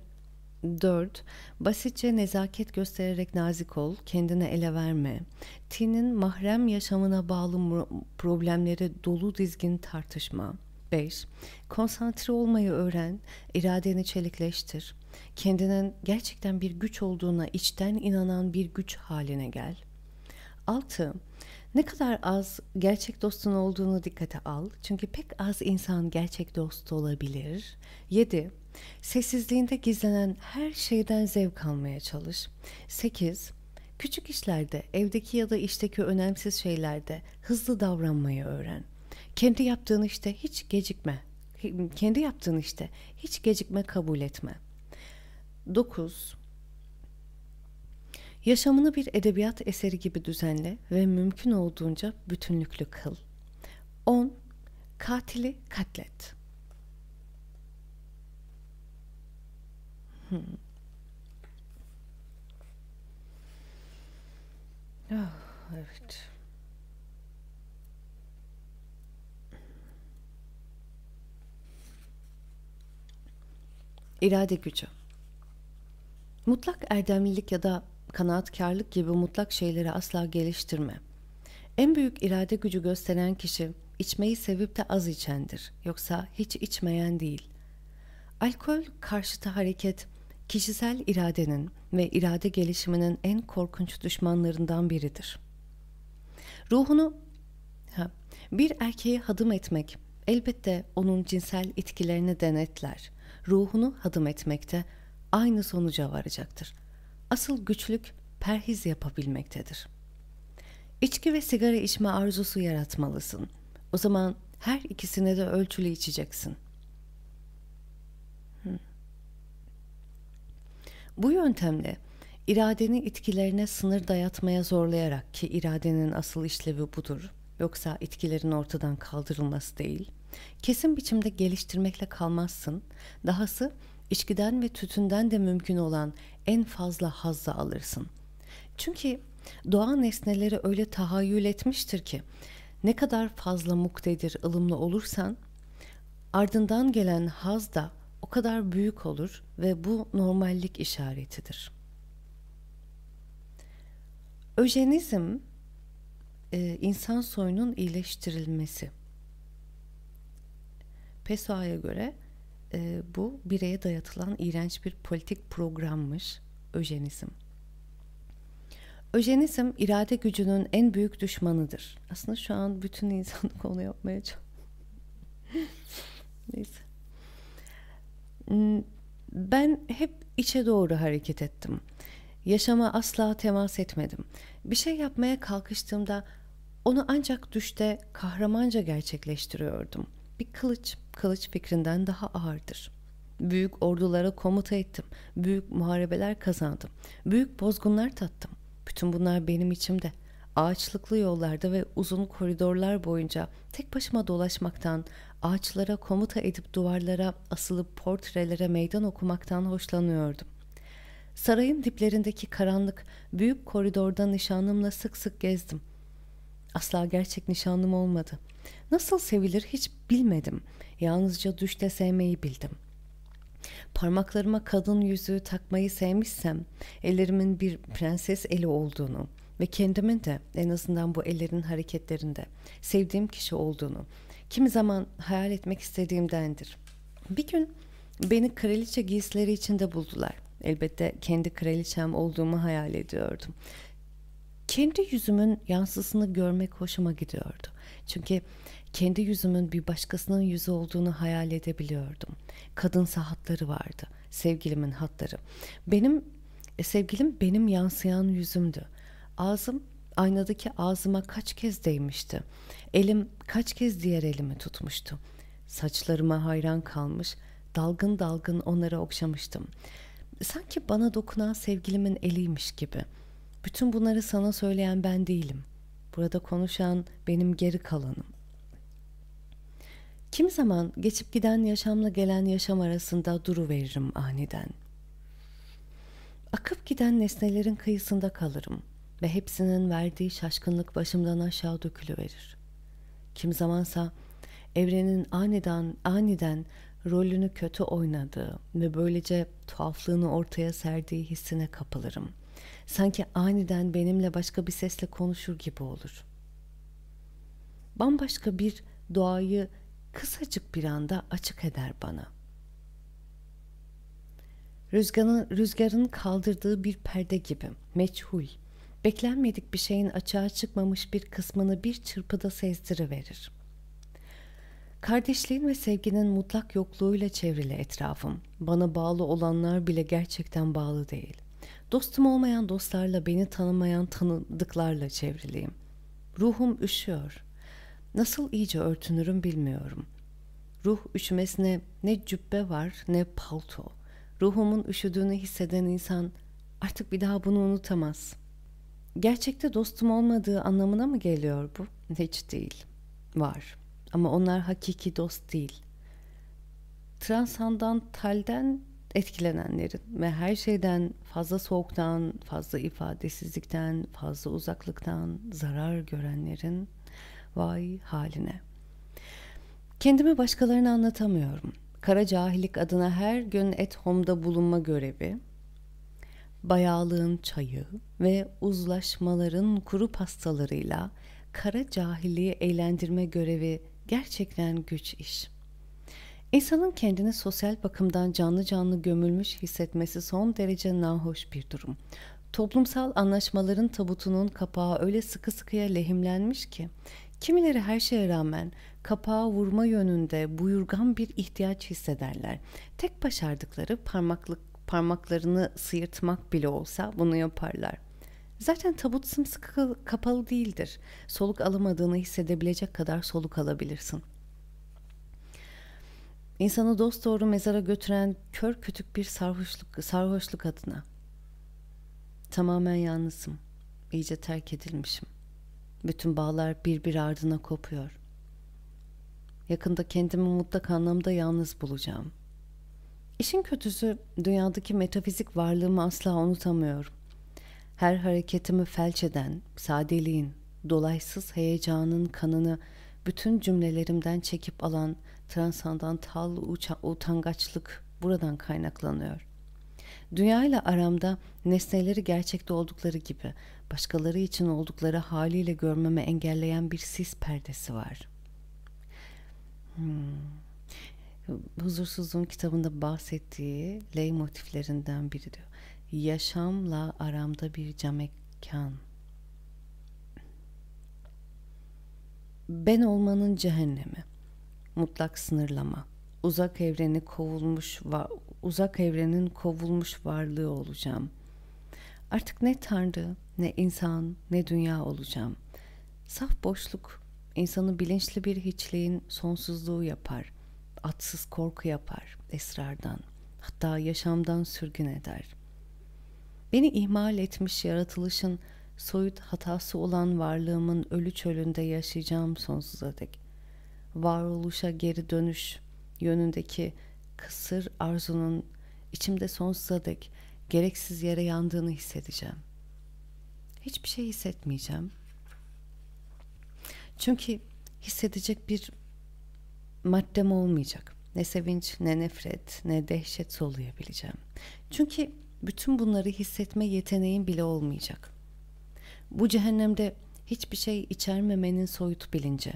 4. Basitçe nezaket göstererek nazik ol, kendine ele verme. Tin'in mahrem yaşamına bağlı problemleri dolu dizgin tartışma. 5. Konsantre olmayı öğren, iradeni çelikleştir. Kendinin gerçekten bir güç olduğuna içten inanan bir güç haline gel. 6. Ne kadar az gerçek dostun olduğunu dikkate al. Çünkü pek az insan gerçek dost olabilir. 7. Sessizliğinde gizlenen her şeyden zevk almaya çalış. 8. Küçük işlerde, evdeki ya da işteki önemsiz şeylerde hızlı davranmayı öğren. Kendi yaptığın işte hiç gecikme. Kendi yaptığın işte hiç gecikme kabul etme. 9. Yaşamını bir edebiyat eseri gibi düzenle ve mümkün olduğunca bütünlüklü kıl. 10. Katili katlet. Hmm. Ah, evet. İrade gücü. Mutlak erdemlilik ya da kanaatkarlık gibi mutlak şeyleri asla geliştirme. En büyük irade gücü gösteren kişi içmeyi sevip de az içendir. Yoksa hiç içmeyen değil. Alkol karşıtı hareket kişisel iradenin ve irade gelişiminin en korkunç düşmanlarından biridir. Ruhunu ha, bir erkeği hadım etmek elbette onun cinsel itkilerini denetler. Ruhunu hadım etmekte aynı sonuca varacaktır. Asıl güçlük perhiz yapabilmektedir. İçki ve sigara içme arzusu yaratmalısın. O zaman her ikisine de ölçülü içeceksin.'' Bu yöntemle iradenin itkilerine sınır dayatmaya zorlayarak ki iradenin asıl işlevi budur, yoksa itkilerin ortadan kaldırılması değil, kesin biçimde geliştirmekle kalmazsın, dahası içkiden ve tütünden de mümkün olan en fazla hazza alırsın. Çünkü doğa nesneleri öyle tahayyül etmiştir ki, ne kadar fazla muktedir, ılımlı olursan, ardından gelen haz da o kadar büyük olur ve bu normallik işaretidir. Öjenizm e, insan soyunun iyileştirilmesi. PESOA'ya göre e, bu bireye dayatılan iğrenç bir politik programmış öjenizm. Öjenizm irade gücünün en büyük düşmanıdır. Aslında şu an bütün insanlık onu yapmaya çalışıyorum. Neyse. Hmm, ben hep içe doğru hareket ettim. Yaşama asla temas etmedim. Bir şey yapmaya kalkıştığımda onu ancak düşte kahramanca gerçekleştiriyordum. Bir kılıç, kılıç fikrinden daha ağırdır. Büyük ordulara komuta ettim. Büyük muharebeler kazandım. Büyük bozgunlar tattım. Bütün bunlar benim içimde. Ağaçlıklı yollarda ve uzun koridorlar boyunca tek başıma dolaşmaktan, ağaçlara komuta edip duvarlara asılıp portrelere meydan okumaktan hoşlanıyordum. Sarayın diplerindeki karanlık, büyük koridorda nişanımla sık sık gezdim. Asla gerçek nişanlım olmadı. Nasıl sevilir hiç bilmedim. Yalnızca düşte sevmeyi bildim. Parmaklarıma kadın yüzüğü takmayı sevmişsem, ellerimin bir prenses eli olduğunu ve kendimin de en azından bu ellerin hareketlerinde sevdiğim kişi olduğunu, kimi zaman hayal etmek istediğimdendir. Bir gün beni kraliçe giysileri içinde buldular. Elbette kendi kraliçem olduğumu hayal ediyordum. Kendi yüzümün yansısını görmek hoşuma gidiyordu. Çünkü kendi yüzümün bir başkasının yüzü olduğunu hayal edebiliyordum. Kadınsa hatları vardı, sevgilimin hatları. Benim e, sevgilim benim yansıyan yüzümdü. Ağzım aynadaki ağzıma kaç kez değmişti. Elim kaç kez diğer elimi tutmuştu. Saçlarıma hayran kalmış, dalgın dalgın onları okşamıştım. Sanki bana dokunan sevgilimin eliymiş gibi. Bütün bunları sana söyleyen ben değilim. Burada konuşan benim geri kalanım. Kim zaman geçip giden yaşamla gelen yaşam arasında duru veririm aniden. Akıp giden nesnelerin kıyısında kalırım.'' ve hepsinin verdiği şaşkınlık başımdan aşağı dökülüverir. Kim zamansa evrenin aniden aniden rolünü kötü oynadığı ve böylece tuhaflığını ortaya serdiği hissine kapılırım. Sanki aniden benimle başka bir sesle konuşur gibi olur. Bambaşka bir doğayı kısacık bir anda açık eder bana. Rüzgarın, rüzgarın kaldırdığı bir perde gibi, meçhul, beklenmedik bir şeyin açığa çıkmamış bir kısmını bir çırpıda sezdiriverir. Kardeşliğin ve sevginin mutlak yokluğuyla çevrili etrafım. Bana bağlı olanlar bile gerçekten bağlı değil. Dostum olmayan dostlarla, beni tanımayan tanıdıklarla çevriliyim. Ruhum üşüyor. Nasıl iyice örtünürüm bilmiyorum. Ruh üşümesine ne cübbe var ne palto. Ruhumun üşüdüğünü hisseden insan artık bir daha bunu unutamaz.'' Gerçekte dostum olmadığı anlamına mı geliyor bu? Hiç değil. Var. Ama onlar hakiki dost değil. Transandantalden etkilenenlerin ve her şeyden fazla soğuktan, fazla ifadesizlikten, fazla uzaklıktan zarar görenlerin vay haline. Kendimi başkalarına anlatamıyorum. Kara cahillik adına her gün et homda bulunma görevi, bayağılığın çayı ve uzlaşmaların kuru pastalarıyla kara cahilliği eğlendirme görevi gerçekten güç iş. İnsanın kendini sosyal bakımdan canlı canlı gömülmüş hissetmesi son derece nahoş bir durum. Toplumsal anlaşmaların tabutunun kapağı öyle sıkı sıkıya lehimlenmiş ki, kimileri her şeye rağmen kapağa vurma yönünde buyurgan bir ihtiyaç hissederler. Tek başardıkları parmaklık parmaklarını sıyırtmak bile olsa bunu yaparlar. Zaten tabut sımsıkı kapalı değildir. Soluk alamadığını hissedebilecek kadar soluk alabilirsin. İnsanı dost doğru mezara götüren kör kütük bir sarhoşluk, sarhoşluk adına. Tamamen yalnızım. İyice terk edilmişim. Bütün bağlar bir bir ardına kopuyor. Yakında kendimi mutlak anlamda yalnız bulacağım. İşin kötüsü dünyadaki metafizik varlığımı asla unutamıyorum. Her hareketimi felç eden, sadeliğin, dolaysız heyecanın kanını bütün cümlelerimden çekip alan transandantal utangaçlık buradan kaynaklanıyor. Dünya ile aramda nesneleri gerçekte oldukları gibi başkaları için oldukları haliyle görmeme engelleyen bir sis perdesi var. Hmm huzursuzluğun kitabında bahsettiği ley motiflerinden biri diyor. Yaşamla aramda bir camekan. Ben olmanın cehennemi. Mutlak sınırlama. Uzak evreni kovulmuş va uzak evrenin kovulmuş varlığı olacağım. Artık ne tanrı, ne insan, ne dünya olacağım. Saf boşluk insanı bilinçli bir hiçliğin sonsuzluğu yapar.'' atsız korku yapar esrardan, hatta yaşamdan sürgün eder. Beni ihmal etmiş yaratılışın soyut hatası olan varlığımın ölü çölünde yaşayacağım sonsuza dek. Varoluşa geri dönüş yönündeki kısır arzunun içimde sonsuza dek gereksiz yere yandığını hissedeceğim. Hiçbir şey hissetmeyeceğim. Çünkü hissedecek bir maddem olmayacak. Ne sevinç, ne nefret, ne dehşet soluyabileceğim. Çünkü bütün bunları hissetme yeteneğim bile olmayacak. Bu cehennemde hiçbir şey içermemenin soyut bilinci,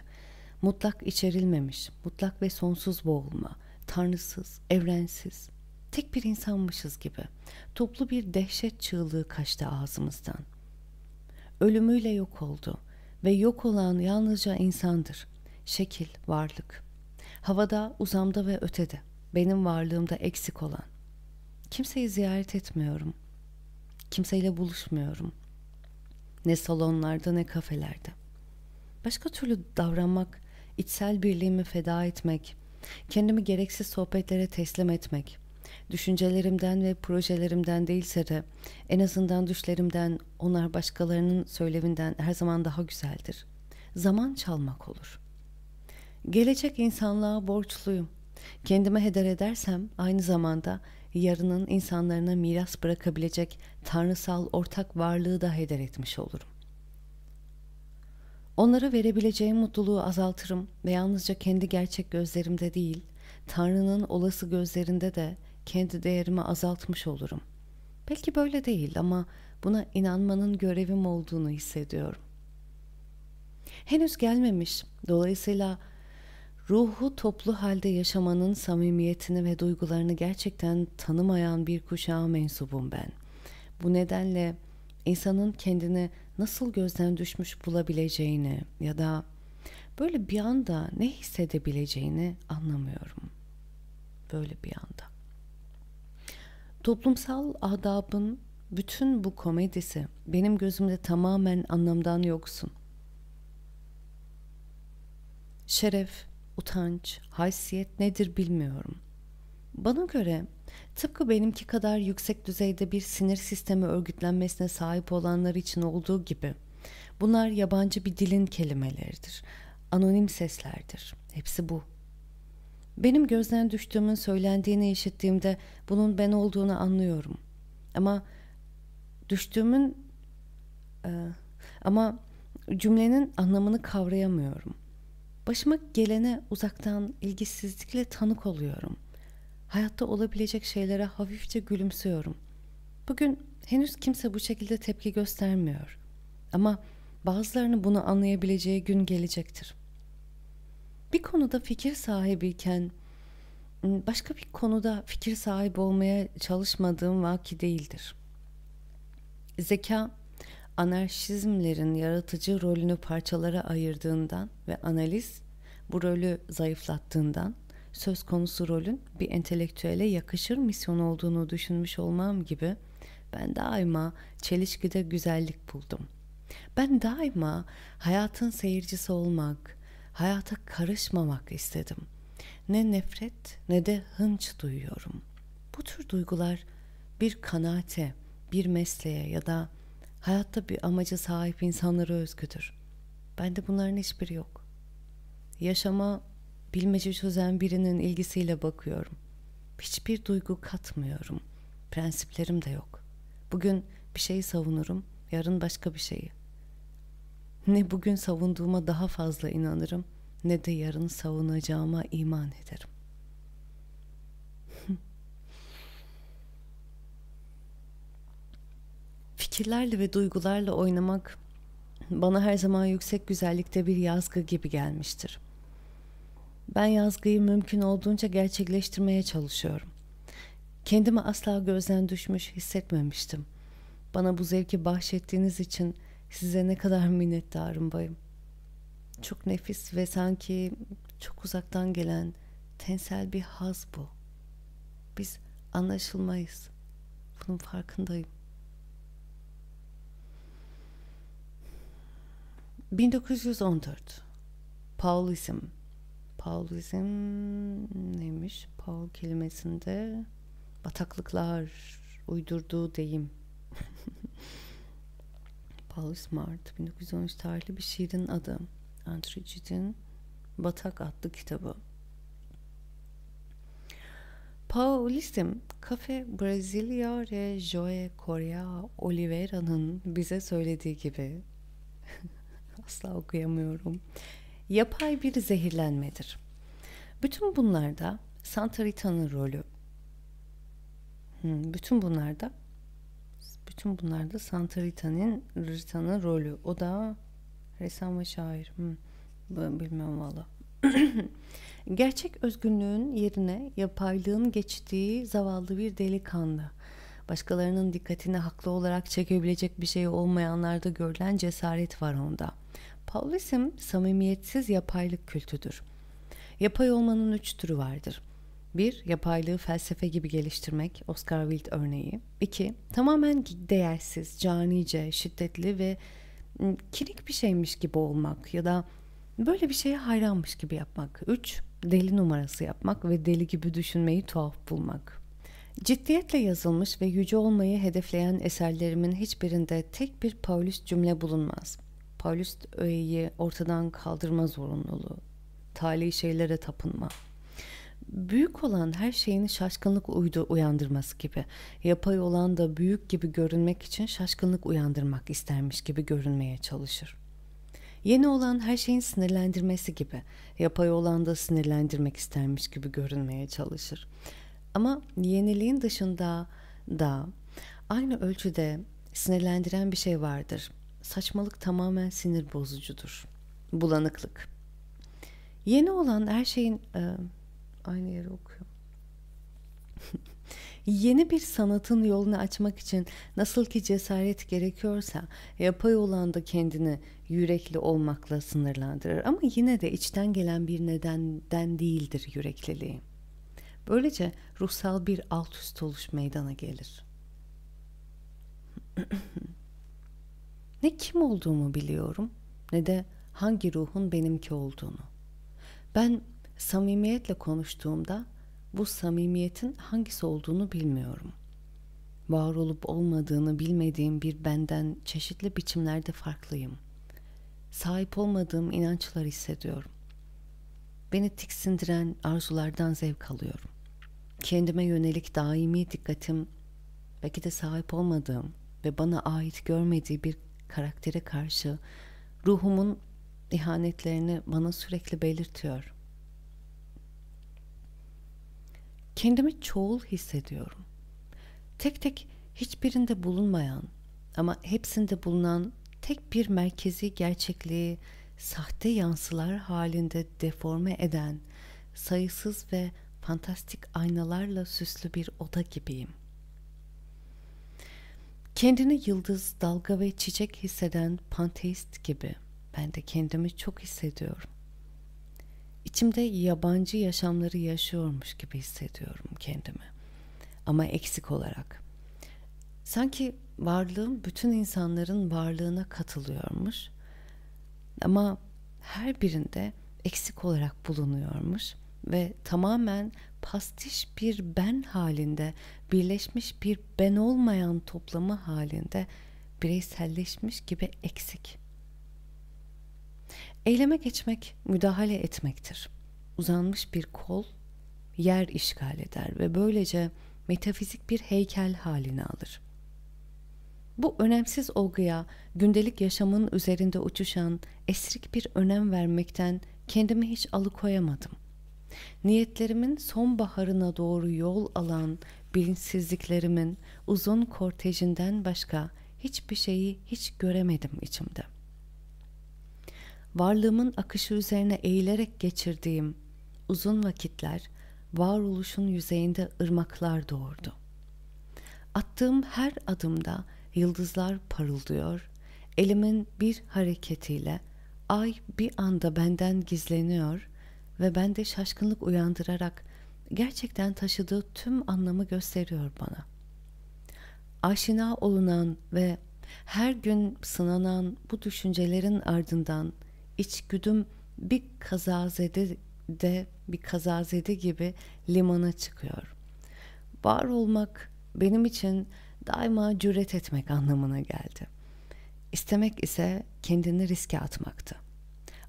mutlak içerilmemiş, mutlak ve sonsuz boğulma, tanrısız, evrensiz, tek bir insanmışız gibi. Toplu bir dehşet çığlığı kaçtı ağzımızdan. Ölümüyle yok oldu ve yok olan yalnızca insandır. Şekil, varlık.'' Havada, uzamda ve ötede, benim varlığımda eksik olan. Kimseyi ziyaret etmiyorum. Kimseyle buluşmuyorum. Ne salonlarda ne kafelerde. Başka türlü davranmak, içsel birliğimi feda etmek, kendimi gereksiz sohbetlere teslim etmek, düşüncelerimden ve projelerimden değilse de en azından düşlerimden, onlar başkalarının söylevinden her zaman daha güzeldir. Zaman çalmak olur.'' Gelecek insanlığa borçluyum. Kendime heder edersem aynı zamanda yarının insanlarına miras bırakabilecek tanrısal ortak varlığı da heder etmiş olurum. Onlara verebileceğim mutluluğu azaltırım ve yalnızca kendi gerçek gözlerimde değil, Tanrı'nın olası gözlerinde de kendi değerimi azaltmış olurum. Belki böyle değil ama buna inanmanın görevim olduğunu hissediyorum. Henüz gelmemiş, dolayısıyla Ruhu toplu halde yaşamanın samimiyetini ve duygularını gerçekten tanımayan bir kuşağa mensubum ben. Bu nedenle insanın kendini nasıl gözden düşmüş bulabileceğini ya da böyle bir anda ne hissedebileceğini anlamıyorum. Böyle bir anda. Toplumsal adabın bütün bu komedisi benim gözümde tamamen anlamdan yoksun. Şeref, utanç, haysiyet nedir bilmiyorum. Bana göre tıpkı benimki kadar yüksek düzeyde bir sinir sistemi örgütlenmesine sahip olanlar için olduğu gibi bunlar yabancı bir dilin kelimeleridir. Anonim seslerdir. Hepsi bu. Benim gözden düştüğümün söylendiğini işittiğimde bunun ben olduğunu anlıyorum. Ama düştüğümün e, ama cümlenin anlamını kavrayamıyorum. Başıma gelene uzaktan ilgisizlikle tanık oluyorum. Hayatta olabilecek şeylere hafifçe gülümsüyorum. Bugün henüz kimse bu şekilde tepki göstermiyor. Ama bazılarını bunu anlayabileceği gün gelecektir. Bir konuda fikir sahibiyken başka bir konuda fikir sahibi olmaya çalışmadığım vaki değildir. Zeka anarşizmlerin yaratıcı rolünü parçalara ayırdığından ve analiz bu rolü zayıflattığından söz konusu rolün bir entelektüele yakışır misyon olduğunu düşünmüş olmam gibi ben daima çelişkide güzellik buldum. Ben daima hayatın seyircisi olmak, hayata karışmamak istedim. Ne nefret ne de hınç duyuyorum. Bu tür duygular bir kanaate, bir mesleğe ya da Hayatta bir amaca sahip insanlara özgüdür. de bunların hiçbiri yok. Yaşama bilmece çözen birinin ilgisiyle bakıyorum. Hiçbir duygu katmıyorum. Prensiplerim de yok. Bugün bir şeyi savunurum, yarın başka bir şeyi. Ne bugün savunduğuma daha fazla inanırım, ne de yarın savunacağıma iman ederim. Fikirlerle ve duygularla oynamak bana her zaman yüksek güzellikte bir yazgı gibi gelmiştir. Ben yazgıyı mümkün olduğunca gerçekleştirmeye çalışıyorum. Kendimi asla gözden düşmüş hissetmemiştim. Bana bu zevki bahşettiğiniz için size ne kadar minnettarım bayım. Çok nefis ve sanki çok uzaktan gelen tensel bir haz bu. Biz anlaşılmayız. Bunun farkındayım. 1914 Paulism. Paulism neymiş? Paul kelimesinde bataklıklar uydurduğu deyim. Paul Smart 1913 tarihli bir şiirin adı. Andrew Gidin Batak adlı kitabı. Paulizm, Cafe Brasilia Joe Correa Oliveira'nın bize söylediği gibi Asla okuyamıyorum. Yapay bir zehirlenmedir. Bütün bunlarda Santarita'nın rolü. Hmm, bütün bunlarda bütün bunlarda Santarita'nın Rita'nın rolü. O da ressam ve şair. Hmm, bilmem valla. Gerçek özgünlüğün yerine yapaylığın geçtiği zavallı bir delikanlı. Başkalarının dikkatini haklı olarak çekebilecek bir şey olmayanlarda görülen cesaret var onda. Paulizm samimiyetsiz yapaylık kültüdür. Yapay olmanın üç türü vardır. 1. Yapaylığı felsefe gibi geliştirmek, Oscar Wilde örneği. 2. Tamamen değersiz, canice, şiddetli ve ıı, kirik bir şeymiş gibi olmak ya da böyle bir şeye hayranmış gibi yapmak. 3. Deli numarası yapmak ve deli gibi düşünmeyi tuhaf bulmak. Ciddiyetle yazılmış ve yüce olmayı hedefleyen eserlerimin hiçbirinde tek bir Paulist cümle bulunmaz. Paulist öğeyi ortadan kaldırma zorunluluğu, tali şeylere tapınma. Büyük olan her şeyini şaşkınlık uydu uyandırması gibi, yapay olan da büyük gibi görünmek için şaşkınlık uyandırmak istermiş gibi görünmeye çalışır. Yeni olan her şeyin sinirlendirmesi gibi, yapay olan da sinirlendirmek istermiş gibi görünmeye çalışır. Ama yeniliğin dışında da aynı ölçüde sinirlendiren bir şey vardır saçmalık tamamen sinir bozucudur. Bulanıklık. Yeni olan her şeyin e, aynı yere okuyorum. Yeni bir sanatın yolunu açmak için nasıl ki cesaret gerekiyorsa yapay olan da kendini yürekli olmakla sınırlandırır ama yine de içten gelen bir nedenden değildir yürekliliği. Böylece ruhsal bir alt üst oluş meydana gelir. Ne kim olduğumu biliyorum ne de hangi ruhun benimki olduğunu. Ben samimiyetle konuştuğumda bu samimiyetin hangisi olduğunu bilmiyorum. Var olup olmadığını bilmediğim bir benden çeşitli biçimlerde farklıyım. Sahip olmadığım inançlar hissediyorum. Beni tiksindiren arzulardan zevk alıyorum. Kendime yönelik daimi dikkatim belki de sahip olmadığım ve bana ait görmediği bir karaktere karşı ruhumun ihanetlerini bana sürekli belirtiyor. Kendimi çoğul hissediyorum. Tek tek hiçbirinde bulunmayan ama hepsinde bulunan tek bir merkezi gerçekliği sahte yansılar halinde deforme eden sayısız ve fantastik aynalarla süslü bir oda gibiyim. Kendini yıldız, dalga ve çiçek hisseden panteist gibi ben de kendimi çok hissediyorum. İçimde yabancı yaşamları yaşıyormuş gibi hissediyorum kendimi. Ama eksik olarak. Sanki varlığım bütün insanların varlığına katılıyormuş. Ama her birinde eksik olarak bulunuyormuş ve tamamen pastiş bir ben halinde, birleşmiş bir ben olmayan toplamı halinde bireyselleşmiş gibi eksik. Eyleme geçmek müdahale etmektir. Uzanmış bir kol yer işgal eder ve böylece metafizik bir heykel haline alır. Bu önemsiz olguya gündelik yaşamın üzerinde uçuşan esrik bir önem vermekten kendimi hiç alıkoyamadım. Niyetlerimin sonbaharına doğru yol alan bilinçsizliklerimin uzun kortejinden başka hiçbir şeyi hiç göremedim içimde. Varlığımın akışı üzerine eğilerek geçirdiğim uzun vakitler varoluşun yüzeyinde ırmaklar doğurdu. Attığım her adımda yıldızlar parıldıyor, elimin bir hareketiyle ay bir anda benden gizleniyor ve bende şaşkınlık uyandırarak gerçekten taşıdığı tüm anlamı gösteriyor bana. Aşina olunan ve her gün sınanan bu düşüncelerin ardından iç içgüdüm bir kazazede de bir kazazede gibi limana çıkıyor. Var olmak benim için daima cüret etmek anlamına geldi. İstemek ise kendini riske atmaktı.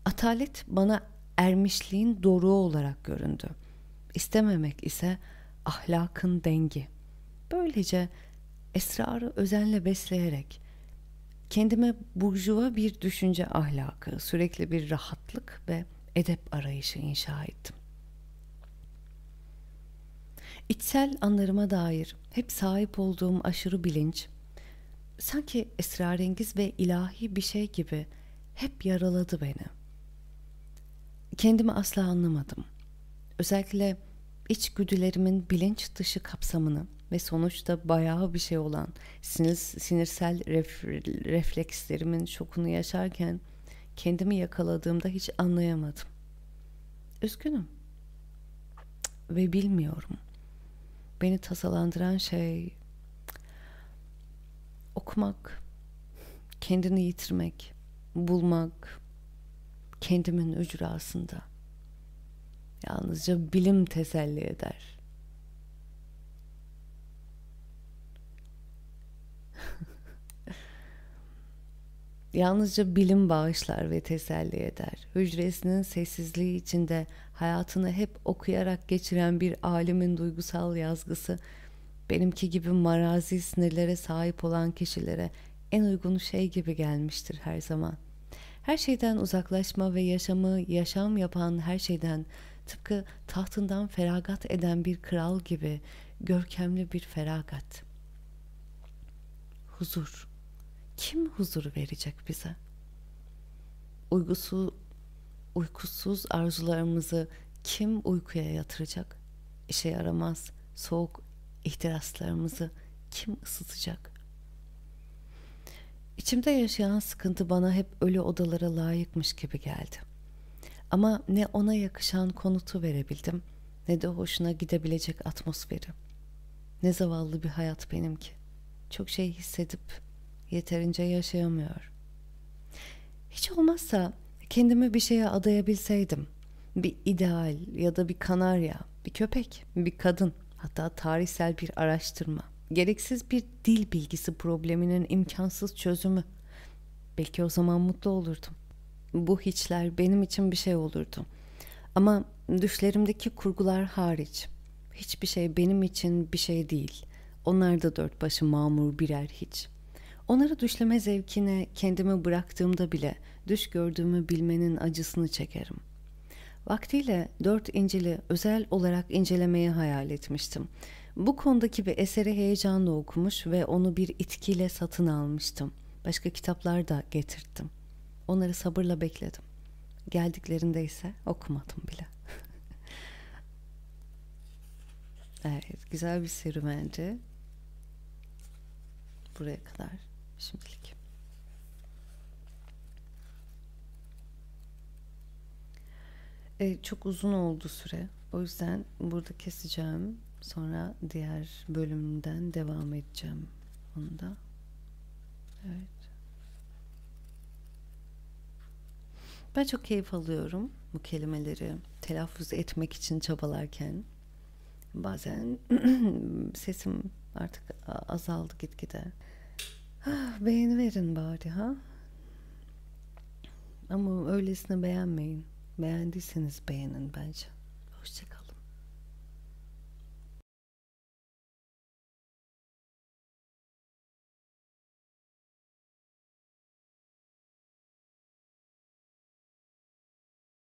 Atalet bana ermişliğin doruğu olarak göründü. İstememek ise ahlakın dengi. Böylece esrarı özenle besleyerek kendime burjuva bir düşünce ahlakı, sürekli bir rahatlık ve edep arayışı inşa ettim. İçsel anlarıma dair hep sahip olduğum aşırı bilinç, sanki esrarengiz ve ilahi bir şey gibi hep yaraladı beni.'' Kendimi asla anlamadım. Özellikle içgüdülerimin bilinç dışı kapsamını ve sonuçta bayağı bir şey olan sinir, sinirsel ref, reflekslerimin şokunu yaşarken kendimi yakaladığımda hiç anlayamadım. Üzgünüm ve bilmiyorum. Beni tasalandıran şey okumak, kendini yitirmek, bulmak, kendimin ücrasında. Yalnızca bilim teselli eder. Yalnızca bilim bağışlar ve teselli eder. Hücresinin sessizliği içinde hayatını hep okuyarak geçiren bir alimin duygusal yazgısı benimki gibi marazi sinirlere sahip olan kişilere en uygun şey gibi gelmiştir her zaman.'' Her şeyden uzaklaşma ve yaşamı yaşam yapan her şeyden tıpkı tahtından feragat eden bir kral gibi görkemli bir feragat. Huzur. Kim huzur verecek bize? Uygusu, uykusuz arzularımızı kim uykuya yatıracak? İşe yaramaz, soğuk ihtiraslarımızı kim ısıtacak? İçimde yaşayan sıkıntı bana hep ölü odalara layıkmış gibi geldi. Ama ne ona yakışan konutu verebildim ne de hoşuna gidebilecek atmosferi. Ne zavallı bir hayat benimki. Çok şey hissedip yeterince yaşayamıyor. Hiç olmazsa kendimi bir şeye adayabilseydim. Bir ideal ya da bir kanarya, bir köpek, bir kadın, hatta tarihsel bir araştırma. Gereksiz bir dil bilgisi probleminin imkansız çözümü. Belki o zaman mutlu olurdum. Bu hiçler benim için bir şey olurdu. Ama düşlerimdeki kurgular hariç hiçbir şey benim için bir şey değil. Onlar da dört başı mamur birer hiç. Onları düşleme zevkine kendimi bıraktığımda bile düş gördüğümü bilmenin acısını çekerim. Vaktiyle dört incili özel olarak incelemeyi hayal etmiştim bu konudaki bir eseri heyecanla okumuş ve onu bir itkiyle satın almıştım. Başka kitaplar da getirttim. Onları sabırla bekledim. Geldiklerinde ise okumadım bile. evet, güzel bir serüvendi. Buraya kadar şimdilik. Ee, çok uzun oldu süre. O yüzden burada keseceğim. Sonra diğer bölümden devam edeceğim onda. Evet. Ben çok keyif alıyorum bu kelimeleri telaffuz etmek için çabalarken. Bazen sesim artık azaldı gitgide. Ah, beğeni verin bari ha. Ama öylesine beğenmeyin. Beğendiyseniz beğenin bence. Hoşçakalın.